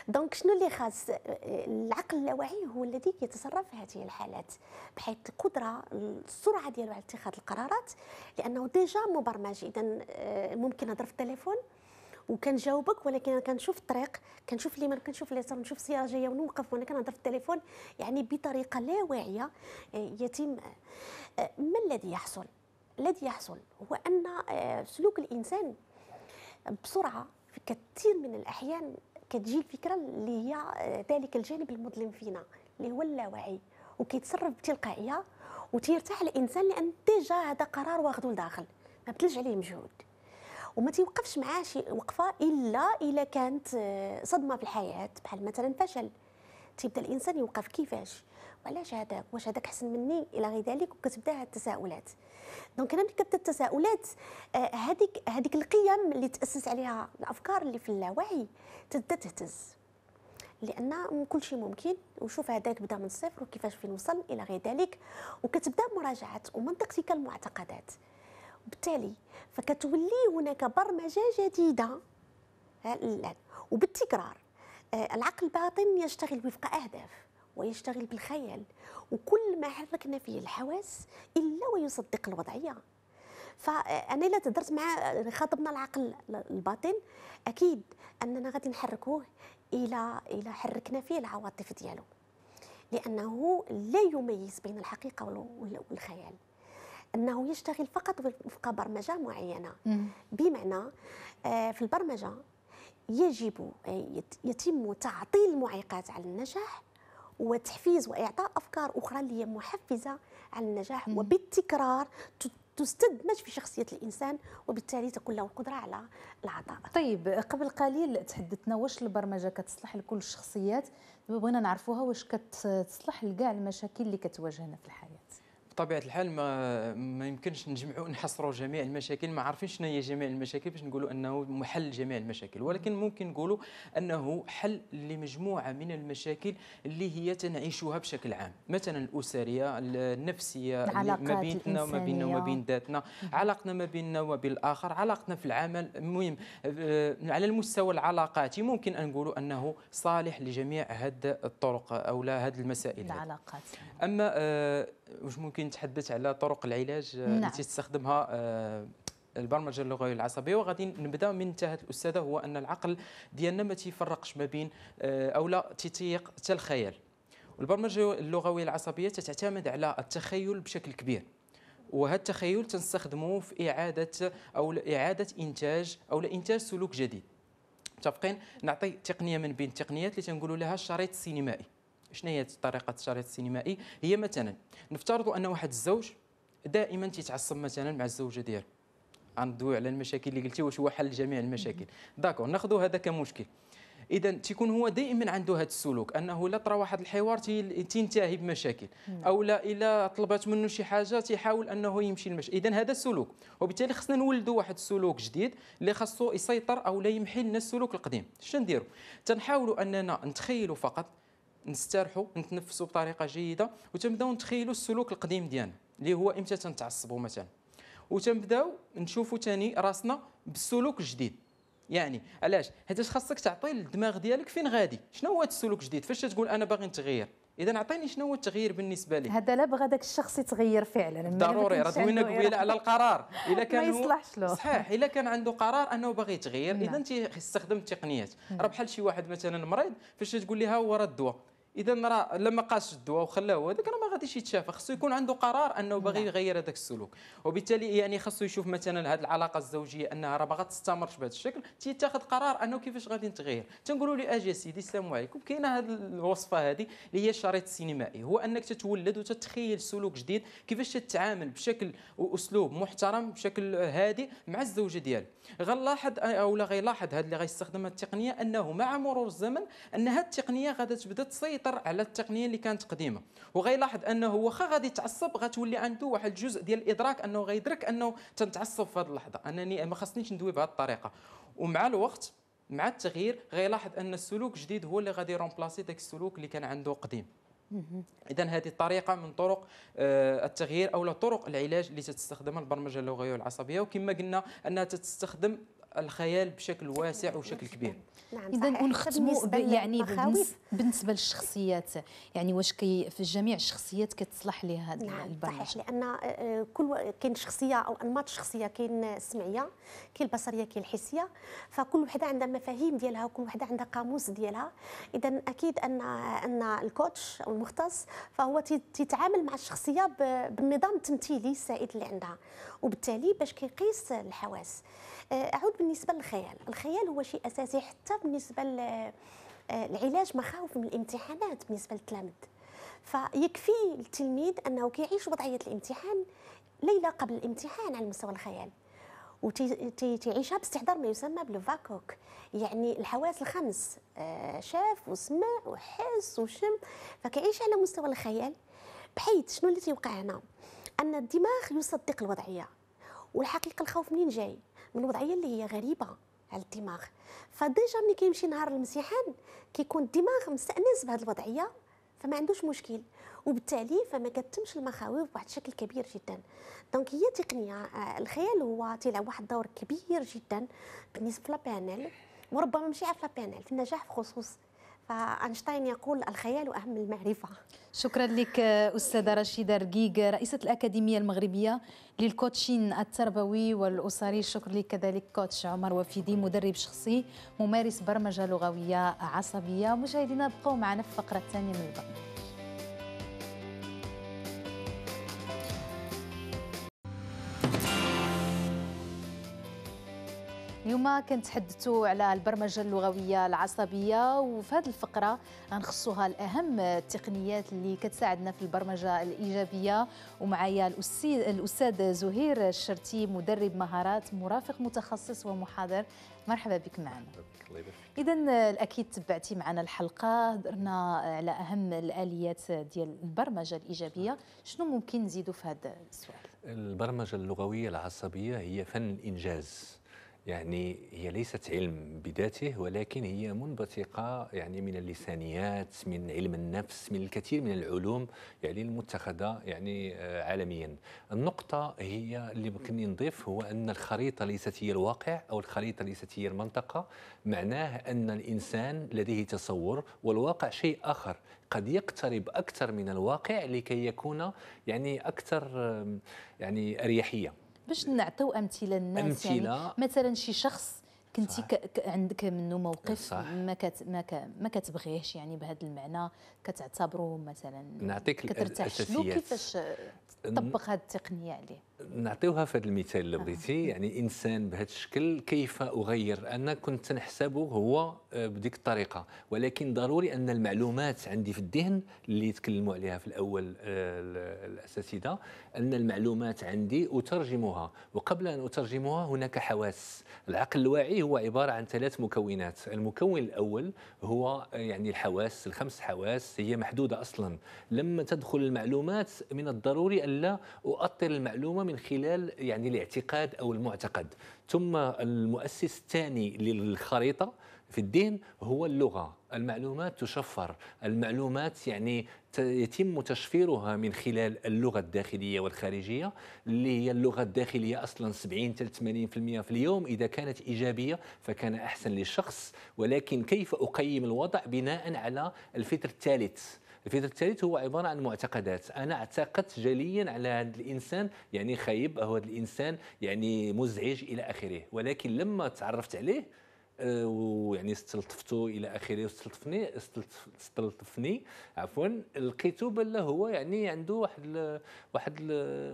دونك شنو اللي خاص العقل اللاواعي هو الذي يتصرف في هذه الحالات بحيث القدره السرعه ديالو على اتخاذ القرارات لانه ديجا مبرمج اذا آه، ممكن نهضر في التليفون وكنجاوبك ولكن كنشوف الطريق كنشوف اليمين كنشوف اليسار نشوف السياره جايه ونوقف وانا كنهضر في التليفون يعني بطريقه لا واعيه آه، يتم آه، ما الذي يحصل الذي يحصل هو ان آه، سلوك الانسان بسرعه في كثير من الاحيان كتجي الفكره اللي هي ذلك الجانب المظلم فينا اللي هو اللاوعي وكيتصرف بتلقائيه وتيرتاح الانسان لان ديجا هذا قرار واخذه لداخل ما بتلج عليه مجهود وما تيوقفش معاه شي وقفه الا الا كانت آه، صدمه في الحياه بحال مثلا فشل تيبدا الانسان يوقف كيفاش وعلاش هذاك واش هذاك احسن مني الى غير ذلك وكتبدا هاد التساؤلات دونك انا ملي كتبدا التساؤلات آه، هذيك هذيك القيم اللي تاسس عليها الافكار اللي في اللاوعي تبدا تهتز لان كل شيء ممكن وشوف هذاك بدا من الصفر وكيفاش فين وصل الى غير ذلك وكتبدا مراجعه ومنطق تلك المعتقدات بالتالي فكتولي هناك برمجه جديده آه، وبالتكرار آه، العقل الباطن يشتغل وفق اهداف ويشتغل بالخيال وكل ما حركنا فيه الحواس الا ويصدق الوضعيه فانا الا تهدرت مع خاطبنا العقل الباطن اكيد اننا غادي نحركوه الى الى حركنا فيه العواطف ديالو لانه لا يميز بين الحقيقه والخيال انه يشتغل فقط وفق برمجه معينه بمعنى آه، في البرمجه يجب آه، يتم تعطيل معيقات على النجاح وتحفيز واعطاء افكار اخرى اللي هي محفزه على النجاح وبالتكرار تستدمج في شخصيه الانسان وبالتالي تكون له القدره على العطاء. طيب قبل قليل تحدثنا واش البرمجه كتصلح لكل الشخصيات، بغينا نعرفوها واش كتصلح لكاع المشاكل اللي كتواجهنا في الحياه. بطبيعه الحال ما ما يمكنش نجمعوا نحصروا جميع المشاكل ما عارفين شنو هي جميع المشاكل باش نقولوا انه محل جميع المشاكل ولكن ممكن نقولوا انه حل لمجموعه من المشاكل اللي هي تنعيشها بشكل عام مثلا الاسريه النفسيه ما بيننا وما بيننا وما بين ذاتنا علاقتنا ما بيننا وبين الاخر علاقتنا في العمل المهم آه، على المستوى العلاقاتي ممكن ان نقولوا انه صالح لجميع هذه الطرق او لا هذه المسائل العلاقات اما آه، واش ممكن نتحدث على طرق العلاج آه، نعم. التي تستخدمها آه، البرمجه اللغويه العصبيه وغادي نبدا من انتهت الاستاذه هو ان العقل ديالنا ما تيفرقش ما بين آه، او لا تيتيق حتى الخيال والبرمجه اللغويه العصبيه تعتمد على التخيل بشكل كبير وهذا التخيل تنستخدمه في اعاده او اعاده انتاج او انتاج سلوك جديد متفقين نعطي تقنيه من بين التقنيات اللي تنقولوا لها الشريط السينمائي شنو هي طريقه الشريط السينمائي هي مثلا نفترضوا ان واحد الزوج دائما تيتعصب مثلا مع الزوجه ديالو غندوي على المشاكل اللي قلتي واش هو حل جميع المشاكل داكور ناخذوا هذا كمشكل اذا تيكون هو دائما عنده هذا السلوك انه لا طرا واحد الحوار تنتهي بمشاكل نعم. او لا الا طلبات منه شي حاجه تيحاول انه يمشي المش اذا هذا السلوك وبالتالي خصنا نولدوا واحد السلوك جديد اللي خاصو يسيطر او لا يمحي لنا السلوك القديم شنو نديروا تنحاولوا اننا نتخيلوا فقط نسترحوا نتنفسوا بطريقه جيده وتنبداو نتخيلوا السلوك القديم ديالنا اللي هو امتى تنتعصبوا مثلا وتنبداو نشوفوا ثاني راسنا بالسلوك الجديد يعني علاش حيتاش خاصك تعطي للدماغ ديالك فين غادي شنو هو هذا السلوك الجديد فاش تقول انا باغي نتغير اذا عطيني شنو هو التغيير بالنسبه لي هذا لا بغى داك الشخص يتغير فعلا ضروري راه دوينا قبيله على القرار الا كان ما يصلحش له صحيح الا كان عنده قرار انه باغي يتغير اذا نعم. تيستخدم التقنيات نعم. راه بحال شي واحد مثلا مريض فاش تقول لي ها هو راه الدواء اذا راه لما قاس الدواء وخلاه هذاك راه ما غاديش يتشافى خصو يكون عنده قرار انه باغي نعم. يغير هذاك السلوك وبالتالي يعني خصو يشوف مثلا هذه العلاقه الزوجيه انها راه ما غاتستمرش بهذا الشكل تيتاخذ قرار انه كيفاش غادي نتغير تنقولوا لي اجي سيدي السلام عليكم كاينه هذه الوصفه هذه اللي هي الشريط السينمائي هو انك تتولد وتتخيل سلوك جديد كيفاش تتعامل بشكل واسلوب محترم بشكل هادئ مع الزوجه ديالك غنلاحظ او لا غيلاحظ هذا اللي غيستخدم التقنيه انه مع مرور الزمن ان هذه التقنيه غادا تبدا تسيطر يسيطر على التقنيه اللي كانت قديمه وغيلاحظ انه واخا غادي يتعصب غتولي عنده واحد الجزء ديال الادراك انه غيدرك انه تنتعصب في هذه اللحظه انني ما خصنيش ندوي بهذه الطريقه ومع الوقت مع التغيير غيلاحظ ان السلوك الجديد هو اللي غادي رومبلاسي ذاك السلوك اللي كان عنده قديم اذا هذه طريقه من طرق آه، التغيير او طرق العلاج اللي تستخدمها البرمجه اللغويه والعصبيه وكما قلنا انها تستخدم الخيال بشكل واسع وشكل كبير نعم اذا ونختموا يعني بالنسبه, بالنسبة للشخصيات يعني واش كي في جميع الشخصيات كتصلح لها هذا نعم البرنامج صحيح لان آه، كل كاين شخصيه او انماط شخصيه كاين السمعيه كاين البصريه كاين الحسيه فكل وحده عندها مفاهيم ديالها وكل وحده عندها قاموس ديالها اذا اكيد ان ان الكوتش او المختص فهو تيتعامل مع الشخصيه بالنظام التمثيلي السائد اللي عندها وبالتالي باش كيقيس الحواس آه، اعود بالنسبه للخيال الخيال هو شيء اساسي حتى بالنسبه آه، لعلاج مخاوف من الامتحانات بالنسبه للتلامذ فيكفي التلميذ انه كيعيش وضعيه الامتحان ليله قبل الامتحان على مستوى الخيال وتعيشها باستحضار ما يسمى بالفاكوك يعني الحواس الخمس آه، شاف وسمع وحس وشم فكيعيش على مستوى الخيال بحيث شنو اللي تيوقع هنا ان الدماغ يصدق الوضعيه والحقيقه الخوف منين جاي من وضعيه اللي هي غريبه على الدماغ فديجا ملي كيمشي نهار المسيحان كيكون الدماغ مستانس بهذه الوضعيه فما عندوش مشكل وبالتالي فما كتمش المخاوف بواحد الشكل كبير جدا دونك هي تقنيه آه، الخيال هو تيلعب واحد الدور كبير جدا بالنسبه ال وربما ماشي عارف لابانيل في النجاح في خصوص فأينشتاين يقول الخيال أهم المعرفة شكرا لك أستاذة رشيدة رقيق رئيسة الأكاديمية المغربية للكوتشين التربوي والأسري شكرا لك كذلك كوتش عمر وفيدي مدرب شخصي ممارس برمجة لغوية عصبية مشاهدينا بقوا معنا في الفقرة الثانية من البرنامج اليوم كنتحدثوا على البرمجه اللغويه العصبيه وفي هذه الفقره غنخصوها الاهم التقنيات اللي كتساعدنا في البرمجه الايجابيه ومعايا الاستاذ زهير الشرتي مدرب مهارات مرافق متخصص ومحاضر مرحبا بك معنا اذا الاكيد تبعتي معنا الحلقه درنا على اهم الاليات ديال البرمجه الايجابيه شنو ممكن نزيدوا في هذا السؤال البرمجه اللغويه العصبيه هي فن الانجاز يعني هي ليست علم بذاته ولكن هي منبثقة يعني من اللسانيات من علم النفس من الكثير من العلوم يعني المتخذة يعني آه، عالميا النقطة هي اللي ممكن نضيف هو أن الخريطة ليست هي الواقع أو الخريطة ليست هي المنطقة معناه أن الإنسان لديه تصور والواقع شيء آخر قد يقترب أكثر من الواقع لكي يكون يعني أكثر يعني أريحية باش نعطيو امثله للناس يعني أمثلة. يعني مثلا شي شخص كنتي ك... عندك منه موقف صح. ما كت... ما, ك... ما كتبغيهش يعني بهذا المعنى كتعتبره مثلا نعطيك كترتاحش له كيفاش طبق هذه التقنيه عليه نعطيوها في هذا المثال اللي نعم. بغيتي يعني انسان بهذا الشكل كيف اغير انا كنت نحسبه هو آه، بديك الطريقه ولكن ضروري ان المعلومات عندي في الذهن اللي تكلموا عليها في الاول آه، الاساتذه ان المعلومات عندي اترجمها وقبل ان اترجمها هناك حواس العقل الواعي هو عباره عن ثلاث مكونات المكون الاول هو آه، يعني الحواس الخمس حواس هي محدوده اصلا لما تدخل المعلومات من الضروري الا اؤطر المعلومه من من خلال يعني الاعتقاد او المعتقد ثم المؤسس الثاني للخريطه في الدين هو اللغه المعلومات تشفر المعلومات يعني يتم تشفيرها من خلال اللغه الداخليه والخارجيه اللي هي اللغه الداخليه اصلا 70 80% في اليوم اذا كانت ايجابيه فكان احسن للشخص ولكن كيف اقيم الوضع بناء على الفطر الثالث الفكر الثالث هو عباره عن معتقدات انا اعتقدت جليا على هذا الانسان يعني خايب او هذا الانسان يعني مزعج الى اخره ولكن لما تعرفت عليه آه، ويعني استلطفته الى اخره استلطفني استلطف استلطفني عفوا لقيته بلا هو يعني عنده واحد واحد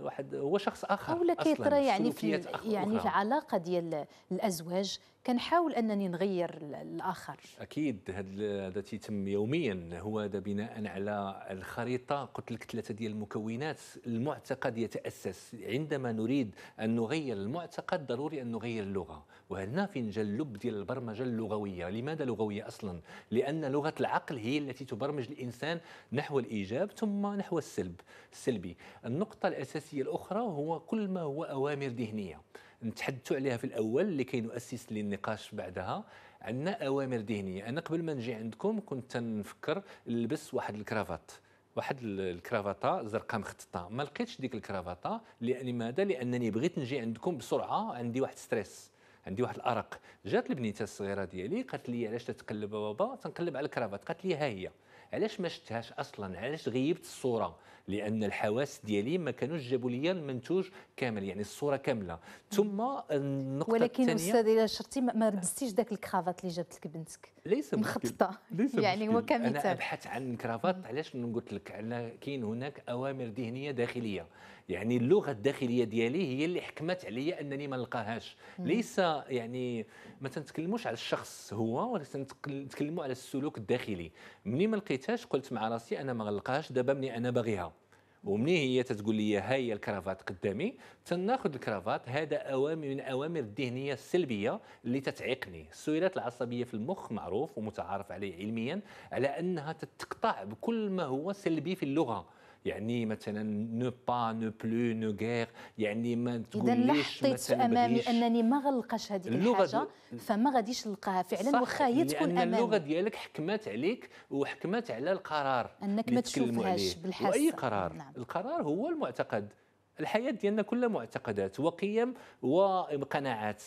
واحد هو شخص اخر ولا كيطرى يعني في يعني في العلاقه ديال الازواج كنحاول انني نغير الاخر اكيد هذا تيتم يوميا هو هذا بناء على الخريطه قلت لك ثلاثه ديال المكونات المعتقد يتاسس عندما نريد ان نغير المعتقد ضروري ان نغير اللغه وهنا فين جا اللب ديال البرمجه اللغويه لماذا لغويه اصلا لان لغه العقل هي التي تبرمج الانسان نحو الايجاب ثم نحو السلب السلبي النقطه الاساسيه الاخرى هو كل ما هو اوامر ذهنيه نتحدثوا عليها في الاول لكي نؤسس للنقاش بعدها عندنا اوامر ذهنيه انا قبل ما نجي عندكم كنت تنفكر نلبس واحد الكرافات واحد الكرافاته زرقاء مخططه ما لقيتش ديك الكرافاطه لماذا لانني بغيت نجي عندكم بسرعه عندي واحد ستريس عندي واحد الارق جات البنيته الصغيره ديالي قالت لي علاش تتقلب بابا تنقلب على الكرافات قالت لي ها هي علاش ما شفتهاش اصلا علاش غيبت الصوره لان الحواس ديالي ما كانوش جابوا لي المنتوج كامل يعني الصوره كامله ثم النقطه ولكن استاذ الا شرتي ما لبستيش ذاك الكرافات اللي جابت لك بنتك ليس مخططه ليس يعني هو كمثال انا ابحث عن الكرافات علاش قلت لك كاين هناك اوامر ذهنيه داخليه يعني اللغه الداخليه ديالي هي اللي حكمت عليا انني ما نلقاهاش ليس يعني ما تنتكلموش على الشخص هو ولكن تنتكلموا على السلوك الداخلي مني ما لقيتهاش قلت مع راسي انا ما غنلقاهاش دابا مني انا باغيها ومني هي تتقول لي ها هي الكرافات قدامي تناخذ الكرافات هذا اوامر من اوامر الذهنيه السلبيه اللي تتعيقني السويلات العصبيه في المخ معروف ومتعارف عليه علميا على انها تتقطع بكل ما هو سلبي في اللغه يعني مثلا نو با نو بلو نو غير يعني ما تقوليش اذا لا حطيت امامي انني ما غنلقاش هذه الحاجه فما غاديش نلقاها فعلا واخا هي تكون امامي اللغه ديالك حكمت عليك وحكمت على القرار انك ما تشوفهاش بالحاسه واي قرار نعم. القرار هو المعتقد الحياه ديالنا كلها معتقدات وقيم وقناعات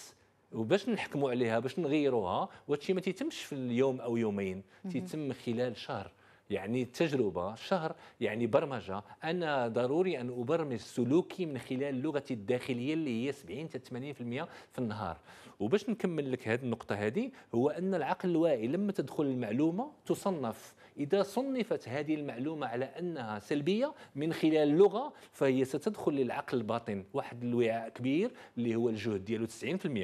وباش نحكموا عليها باش نغيروها وهادشي ما تيتمش في اليوم او يومين تيتم خلال شهر يعني تجربة شهر يعني برمجة أنا ضروري أن أبرمج سلوكي من خلال لغتي الداخلية اللي هي 70 80% في النهار وباش نكمل لك هذه النقطة هذه هو أن العقل الواعي لما تدخل المعلومة تصنف إذا صنفت هذه المعلومة على أنها سلبية من خلال اللغة فهي ستدخل للعقل الباطن واحد الوعاء كبير اللي هو الجهد ديالو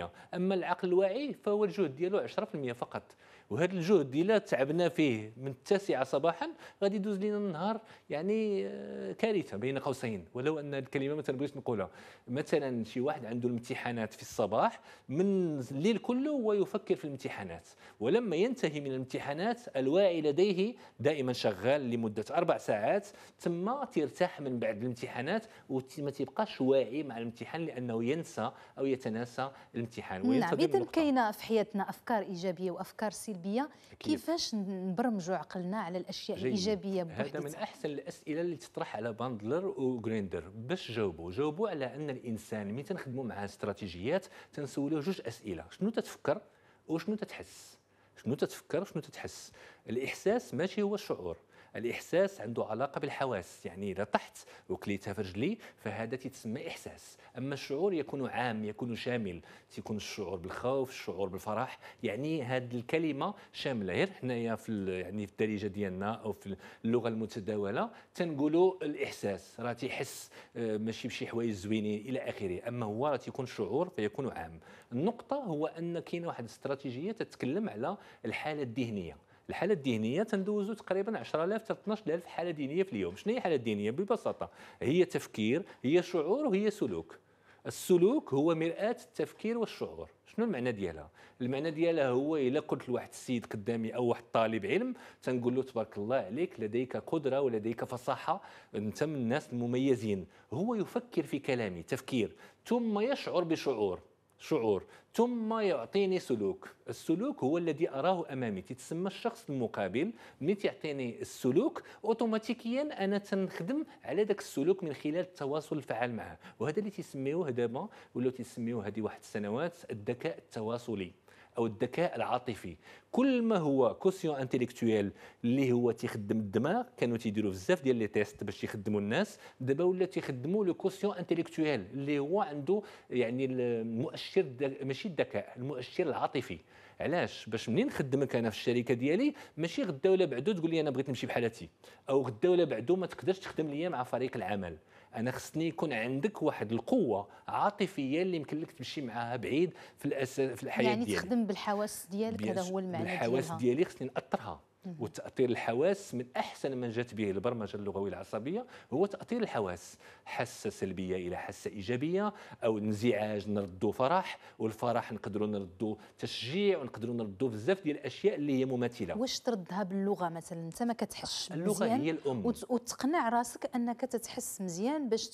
90% أما العقل الواعي فهو الجهد ديالو 10% فقط وهذا الجهد الا تعبنا فيه من التاسعه صباحا غادي يدوز لنا النهار يعني آه، كارثه بين قوسين ولو ان الكلمه مثلا بغيت نقولها مثلا شي واحد عنده الامتحانات في الصباح من الليل كله ويفكر في الامتحانات ولما ينتهي من الامتحانات الواعي لديه دائما شغال لمده اربع ساعات ثم ترتاح من بعد الامتحانات وما تبقاش واعي مع الامتحان لانه ينسى او يتناسى الامتحان نعم اذا كاينه في حياتنا افكار ايجابيه وافكار سلبيه السلبيه أكيد. كيفاش نبرمجوا عقلنا على الاشياء جيد. الايجابيه بوحدتها هذا من احسن الاسئله اللي تطرح على باندلر وغريندر باش جاوبوا جاوبوا على ان الانسان ملي تنخدموا معاه استراتيجيات تنسولوه جوج اسئله شنو تتفكر وشنو تتحس شنو تتفكر وشنو تتحس الاحساس ماشي هو الشعور الإحساس عنده علاقة بالحواس يعني إذا طحت وكليتها في رجلي فهذا تتسمى إحساس أما الشعور يكون عام يكون شامل تيكون الشعور بالخوف الشعور بالفرح يعني هذه الكلمة شاملة غير حنايا في يعني في الدارجة ديالنا أو في اللغة المتداولة تنقولوا الإحساس راه تيحس آه، ماشي بشي حوايج زوينين إلى آخره أما هو راه تيكون شعور فيكون عام النقطة هو أن كاينة واحد الاستراتيجية تتكلم على الحالة الذهنية الحاله الدينيه تندوزو تقريبا 10000 حتى 12000 حاله دينيه في اليوم شنو هي الحاله الدينيه ببساطه هي تفكير هي شعور وهي سلوك السلوك هو مرآة التفكير والشعور شنو المعنى ديالها المعنى ديالها هو الا قلت لواحد السيد قدامي او واحد طالب علم تنقول له تبارك الله عليك لديك قدره ولديك فصاحه انت من الناس المميزين هو يفكر في كلامي تفكير ثم يشعر بشعور شعور ثم يعطيني سلوك السلوك هو الذي اراه امامي تتسمى الشخص المقابل ملي تعطيني السلوك اوتوماتيكيا انا تنخدم على ذاك السلوك من خلال التواصل الفعال معه وهذا اللي تيسميوه دابا ولا تيسميوه هذه واحد السنوات الذكاء التواصلي او الذكاء العاطفي كل ما هو كوسيون انتيليكتويل اللي هو تيخدم الدماغ كانوا تيديروا بزاف ديال لي تيست باش يخدموا الناس دابا ولا تيخدموا لو كوسيون انتيليكتويل اللي هو عنده يعني المؤشر ماشي الذكاء المؤشر العاطفي علاش باش منين نخدمك انا في الشركه ديالي ماشي غدا ولا بعدو تقول لي انا بغيت نمشي بحالتي او غدا ولا بعدو ما تقدرش تخدم ليا مع فريق العمل انا خصني يكون عندك واحد القوه عاطفيه اللي يمكن لك تمشي معاها بعيد في الاساس في الحياه يعني ديالي يعني تخدم بالحواس ديالك هذا هو المعنى ديالها الحواس ديالي خصني ناثرها وتاطير الحواس من احسن ما جات به البرمجه اللغويه العصبيه هو تاطير الحواس حاسه سلبيه الى حاسه ايجابيه او انزعاج نردو فرح والفرح نقدروا نردو تشجيع ونقدروا نردو بزاف ديال الاشياء اللي هي مماثله واش تردها باللغه مثلا انت ما كتحسش اللغه هي الام وتقنع راسك انك تتحس مزيان باش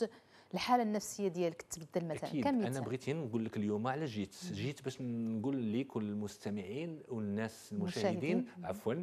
الحاله النفسيه ديالك تبدل مثلا أكيد. كم انا بغيت نقول لك اليوم علاش جيت جيت باش نقول لك والمستمعين والناس المشاهدين عفوا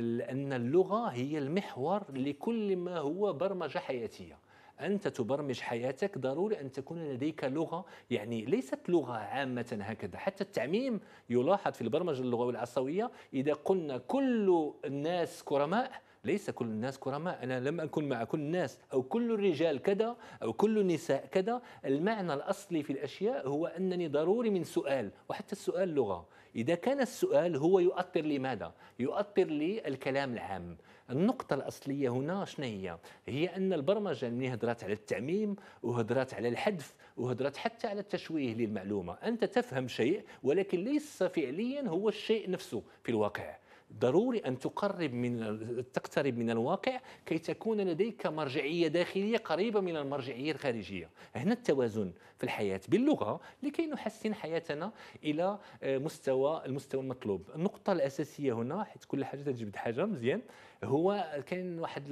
لان اللغه هي المحور لكل ما هو برمجه حياتيه أنت تبرمج حياتك ضروري أن تكون لديك لغة يعني ليست لغة عامة هكذا حتى التعميم يلاحظ في البرمجة اللغوية العصوية إذا قلنا كل الناس كرماء ليس كل الناس كرماء أنا لم أكن مع كل الناس أو كل الرجال كذا أو كل النساء كذا المعنى الأصلي في الأشياء هو أنني ضروري من سؤال وحتى السؤال لغة إذا كان السؤال هو يؤطر لماذا يؤطر لي الكلام العام النقطة الأصلية هنا شنو هي؟ هي أن البرمجة اللي هضرات على التعميم وهضرات على الحذف وهضرات حتى على التشويه للمعلومة أنت تفهم شيء ولكن ليس فعليا هو الشيء نفسه في الواقع ضروري ان تقرب من تقترب من الواقع كي تكون لديك مرجعيه داخليه قريبه من المرجعيه الخارجيه هنا التوازن في الحياه باللغه لكي نحسن حياتنا الى آه، مستوى المستوى المطلوب النقطه الاساسيه هنا حيث كل حاجه تجبد حاجه مزيان هو كاين واحد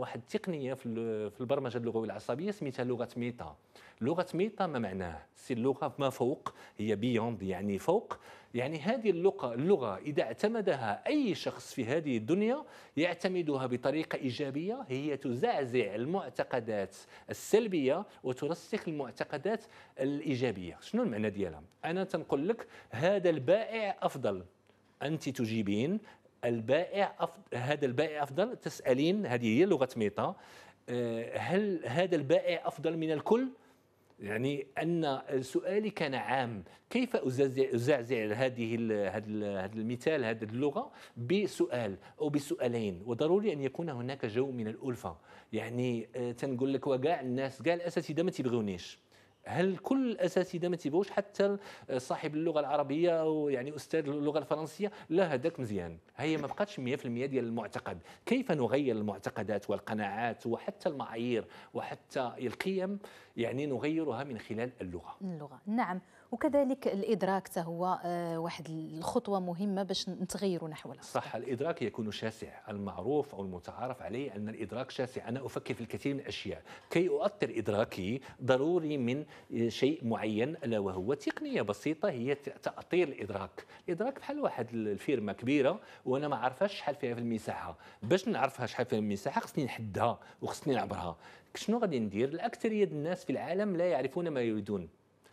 واحد التقنيه في البرمجه اللغويه العصبيه سميتها لغه ميتا لغه ميتا ما معناه سي اللغه ما فوق هي بيوند يعني فوق يعني هذه اللغة, اللغة إذا اعتمدها أي شخص في هذه الدنيا يعتمدها بطريقة إيجابية هي تزعزع المعتقدات السلبية وترسخ المعتقدات الإيجابية شنو المعنى ديالها؟ أنا تنقول لك هذا البائع أفضل أنت تجيبين البائع أفضل هذا البائع أفضل تسألين هذه هي لغة ميتا آه، هل هذا البائع أفضل من الكل؟ يعني ان سؤالي كان عام كيف ازعزع هذه هذا المثال هذه اللغه بسؤال او بسؤالين وضروري ان يكون هناك جو من الالفه يعني آه، تنقول لك وكاع الناس كاع الاساتذه ما تيبغونيش هل كل الاساتذه ما تيبغوش حتى صاحب اللغه العربيه او يعني استاذ اللغه الفرنسيه لا هذاك مزيان هي ما بقاتش 100% ديال المعتقد كيف نغير المعتقدات والقناعات وحتى المعايير وحتى القيم يعني نغيرها من خلال اللغه اللغه نعم وكذلك الادراك هو آه، واحد الخطوه مهمه باش نتغيروا نحو الافضل صح الادراك يكون شاسع المعروف او المتعارف عليه ان الادراك شاسع انا افكر في الكثير من الاشياء كي اؤطر ادراكي ضروري من آه، شيء معين الا وهو تقنيه بسيطه هي تاطير الادراك الادراك بحال واحد الفيرما كبيره وانا ما عارفاش شحال فيها في المساحه باش نعرفها شحال فيها في المساحه خصني نحدها وخصني نعبرها شنو غادي ندير الاكثريه الناس في العالم لا يعرفون ما يريدون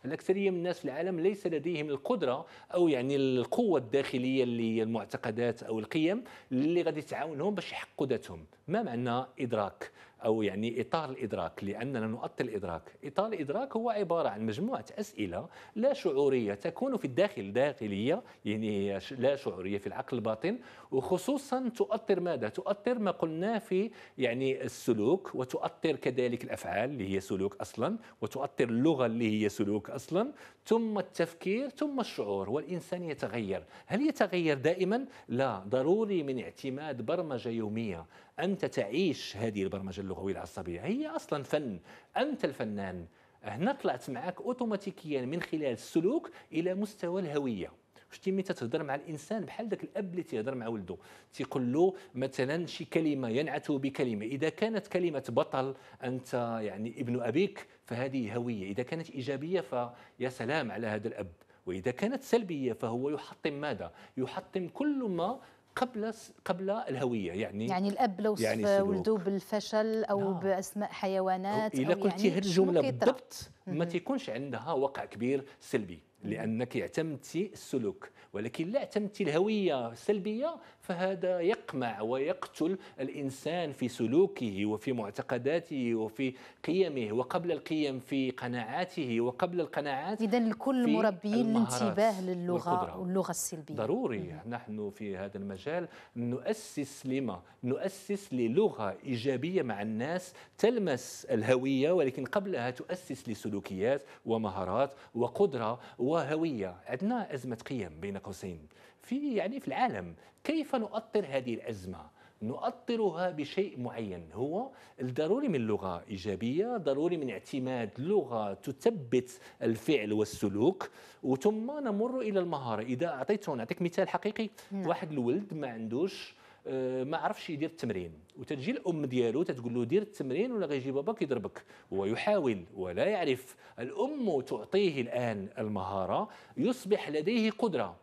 الأكثرية من الناس في العالم ليس لديهم القدرة أو يعني القوة الداخلية اللي هي المعتقدات أو القيم اللي غادي تعاونهم باش يحققوا ذاتهم ما معنى إدراك او يعني اطار الادراك لاننا نؤطي الادراك، اطار الادراك هو عباره عن مجموعه اسئله لا شعوريه تكون في الداخل داخليه يعني لا شعوريه في العقل الباطن وخصوصا تؤثر ماذا؟ تؤثر ما قلنا في يعني السلوك وتؤثر كذلك الافعال اللي هي سلوك اصلا وتؤثر اللغه اللي هي سلوك اصلا ثم التفكير ثم الشعور والانسان يتغير، هل يتغير دائما؟ لا ضروري من اعتماد برمجه يوميه أنت تعيش هذه البرمجة اللغوية العصبية هي أصلا فن أنت الفنان هنا طلعت معك اوتوماتيكيا من خلال السلوك الى مستوى الهويه شتي ملي تتهضر مع الانسان بحال ذاك الاب اللي تيهضر مع ولده تيقول له مثلا شي كلمه ينعت بكلمه اذا كانت كلمه بطل انت يعني ابن ابيك فهذه هويه اذا كانت ايجابيه فيا سلام على هذا الاب واذا كانت سلبيه فهو يحطم ماذا يحطم كل ما قبل قبل الهويه يعني يعني الاب لو يعني ولده بالفشل او لا. نعم. باسماء حيوانات او, أو إذا قلتي يعني هالجمله بالضبط ما تيكونش عندها وقع كبير سلبي لانك اعتمدتي السلوك ولكن لا اعتمدتي الهويه السلبيه فهذا يقمع ويقتل الانسان في سلوكه وفي معتقداته وفي قيمه وقبل القيم في قناعاته وقبل القناعات اذا لكل المربيين الانتباه للغه واللغه السلبيه ضروري مم. نحن في هذا المجال نؤسس لما نؤسس للغه ايجابيه مع الناس تلمس الهويه ولكن قبلها تؤسس لسلوك سلوكيات ومهارات وقدره وهويه عندنا ازمه قيم بين قوسين في يعني في العالم كيف نؤطر هذه الازمه نؤطرها بشيء معين هو الضروري من لغة إيجابية ضروري من اعتماد لغة تثبت الفعل والسلوك وثم نمر إلى المهارة إذا اعطيتهم نعطيك مثال حقيقي نعم. واحد الولد ما عندوش آه، ما عرفش يدير التمرين وتجي الام ديالو تتقول له دير التمرين ولا غيجي باباك يضربك هو يحاول ولا يعرف الام تعطيه الان المهاره يصبح لديه قدره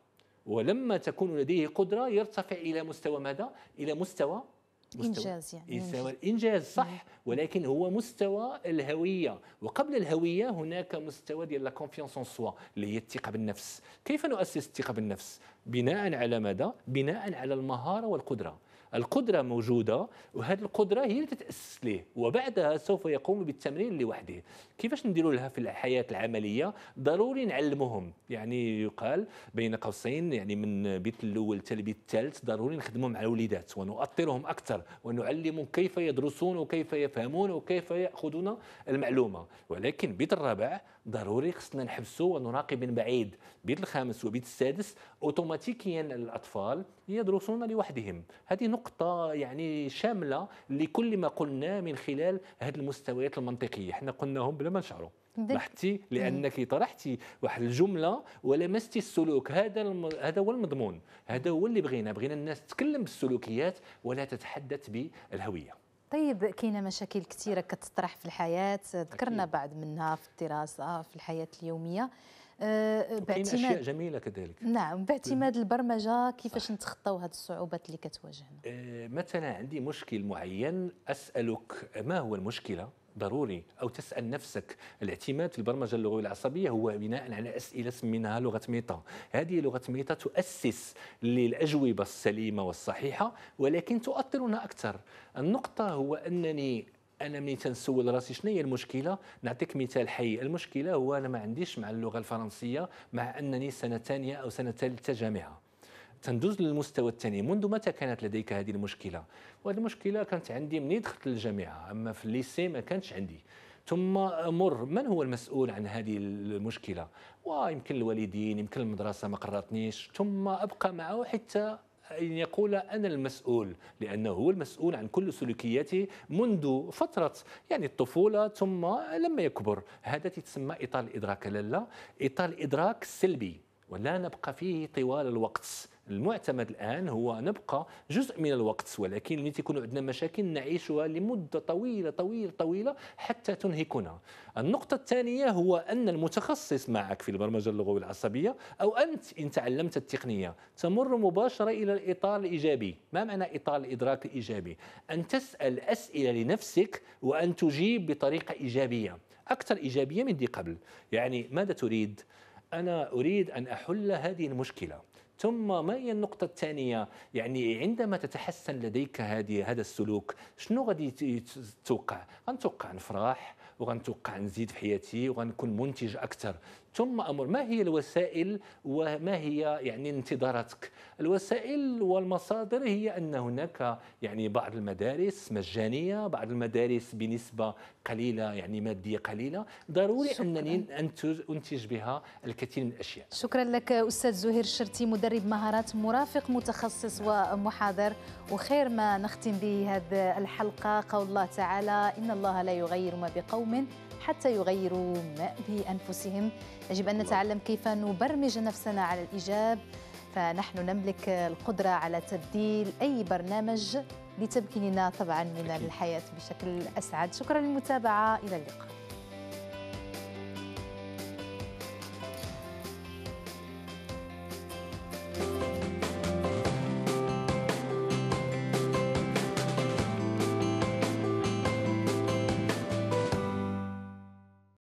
ولما تكون لديه قدره يرتفع الى مستوى ماذا الى مستوى إنجاز يعني مستوى إنجاز صح ولكن هو مستوى الهوية وقبل الهوية هناك مستوى ديال لا كونفيونس ان سوا اللي هي الثقة بالنفس كيف نؤسس الثقة بالنفس بناء على ماذا بناء على المهارة والقدرة القدرة موجودة وهذه القدرة هي اللي تتأسس ليه وبعدها سوف يقوم بالتمرين لوحده كيفاش نديروا لها في الحياة العملية ضروري نعلمهم يعني يقال بين قوسين يعني من بيت الأول حتى البيت الثالث ضروري نخدموا مع الوليدات ونؤطرهم أكثر ونعلمهم كيف يدرسون وكيف يفهمون وكيف يأخذون المعلومة ولكن بيت الرابع ضروري خصنا نحبسوا ونراقب من بعيد بيت الخامس وبيت السادس اوتوماتيكيا الاطفال يدرسون لوحدهم هذه نقطة نقطة يعني شاملة لكل ما قلناه من خلال هذه المستويات المنطقية حنا قلناهم بلا ما نشعروا لحتي لانك طرحتي واحد الجمله ولمستي السلوك هذا الم... هذا هو المضمون هذا هو اللي بغينا بغينا الناس تتكلم بالسلوكيات ولا تتحدث بالهويه طيب كاينه مشاكل كثيره كتطرح في الحياه ذكرنا بعض منها في الدراسه في الحياه اليوميه آه، آه، باعتماد اشياء جميله كذلك نعم باعتماد البرمجه كيفاش نتخطاو هذه الصعوبات اللي كتواجهنا آه، مثلا عندي مشكل معين اسالك ما هو المشكله ضروري او تسال نفسك الاعتماد في البرمجه اللغويه العصبيه هو بناء على اسئله سميناها لغه ميتا هذه لغه ميتا تؤسس للاجوبه السليمه والصحيحه ولكن تؤثرنا اكثر النقطه هو انني انا ملي تنسول راسي شنو هي المشكله نعطيك مثال حي المشكله هو انا ما عنديش مع اللغه الفرنسيه مع انني سنه ثانيه او سنه ثالثه جامعه تندوز للمستوى الثاني منذ متى كانت لديك هذه المشكله وهذه المشكله كانت عندي مني دخلت للجامعه اما في الليسي ما كانتش عندي ثم مر من هو المسؤول عن هذه المشكله ويمكن الوالدين يمكن المدرسه ما قراتنيش ثم ابقى معه حتى أن يقول أنا المسؤول لأنه هو المسؤول عن كل سلوكياته منذ فترة يعني الطفولة ثم لما يكبر هذا تسمى إطار الإدراك لا إطار الإدراك السلبي ولا نبقى فيه طوال الوقت المعتمد الان هو نبقى جزء من الوقت ولكن ملي تيكون عندنا مشاكل نعيشها لمده طويله طويله طويله حتى تنهكنا. النقطه الثانيه هو ان المتخصص معك في البرمجه اللغويه العصبيه او انت ان تعلمت التقنيه تمر مباشره الى الاطار الايجابي، ما معنى اطار الادراك الايجابي؟ ان تسال اسئله لنفسك وان تجيب بطريقه ايجابيه، اكثر ايجابيه من دي قبل، يعني ماذا تريد؟ انا اريد ان احل هذه المشكله. ثم ما هي النقطة الثانية يعني عندما تتحسن لديك هذه هذا السلوك شنو غادي توقع غنتوقع نفرح وغنتوقع نزيد في حياتي وغنكون منتج اكثر ثم امر ما هي الوسائل وما هي يعني انتظاراتك الوسائل والمصادر هي ان هناك يعني بعض المدارس مجانيه بعض المدارس بنسبه قليله يعني ماديه قليله ضروري شكرا. انني انتج انتج بها الكثير من الاشياء شكرا لك استاذ زهير الشرتي مدرب مهارات مرافق متخصص ومحاضر وخير ما نختم به هذه الحلقه قول الله تعالى ان الله لا يغير ما بقوم حتى يغيروا ما بانفسهم يجب أن نتعلم كيف نبرمج نفسنا على الإيجاب فنحن نملك القدرة على تبديل أي برنامج لتمكيننا طبعا من الحياة بشكل أسعد شكرا للمتابعة إلى اللقاء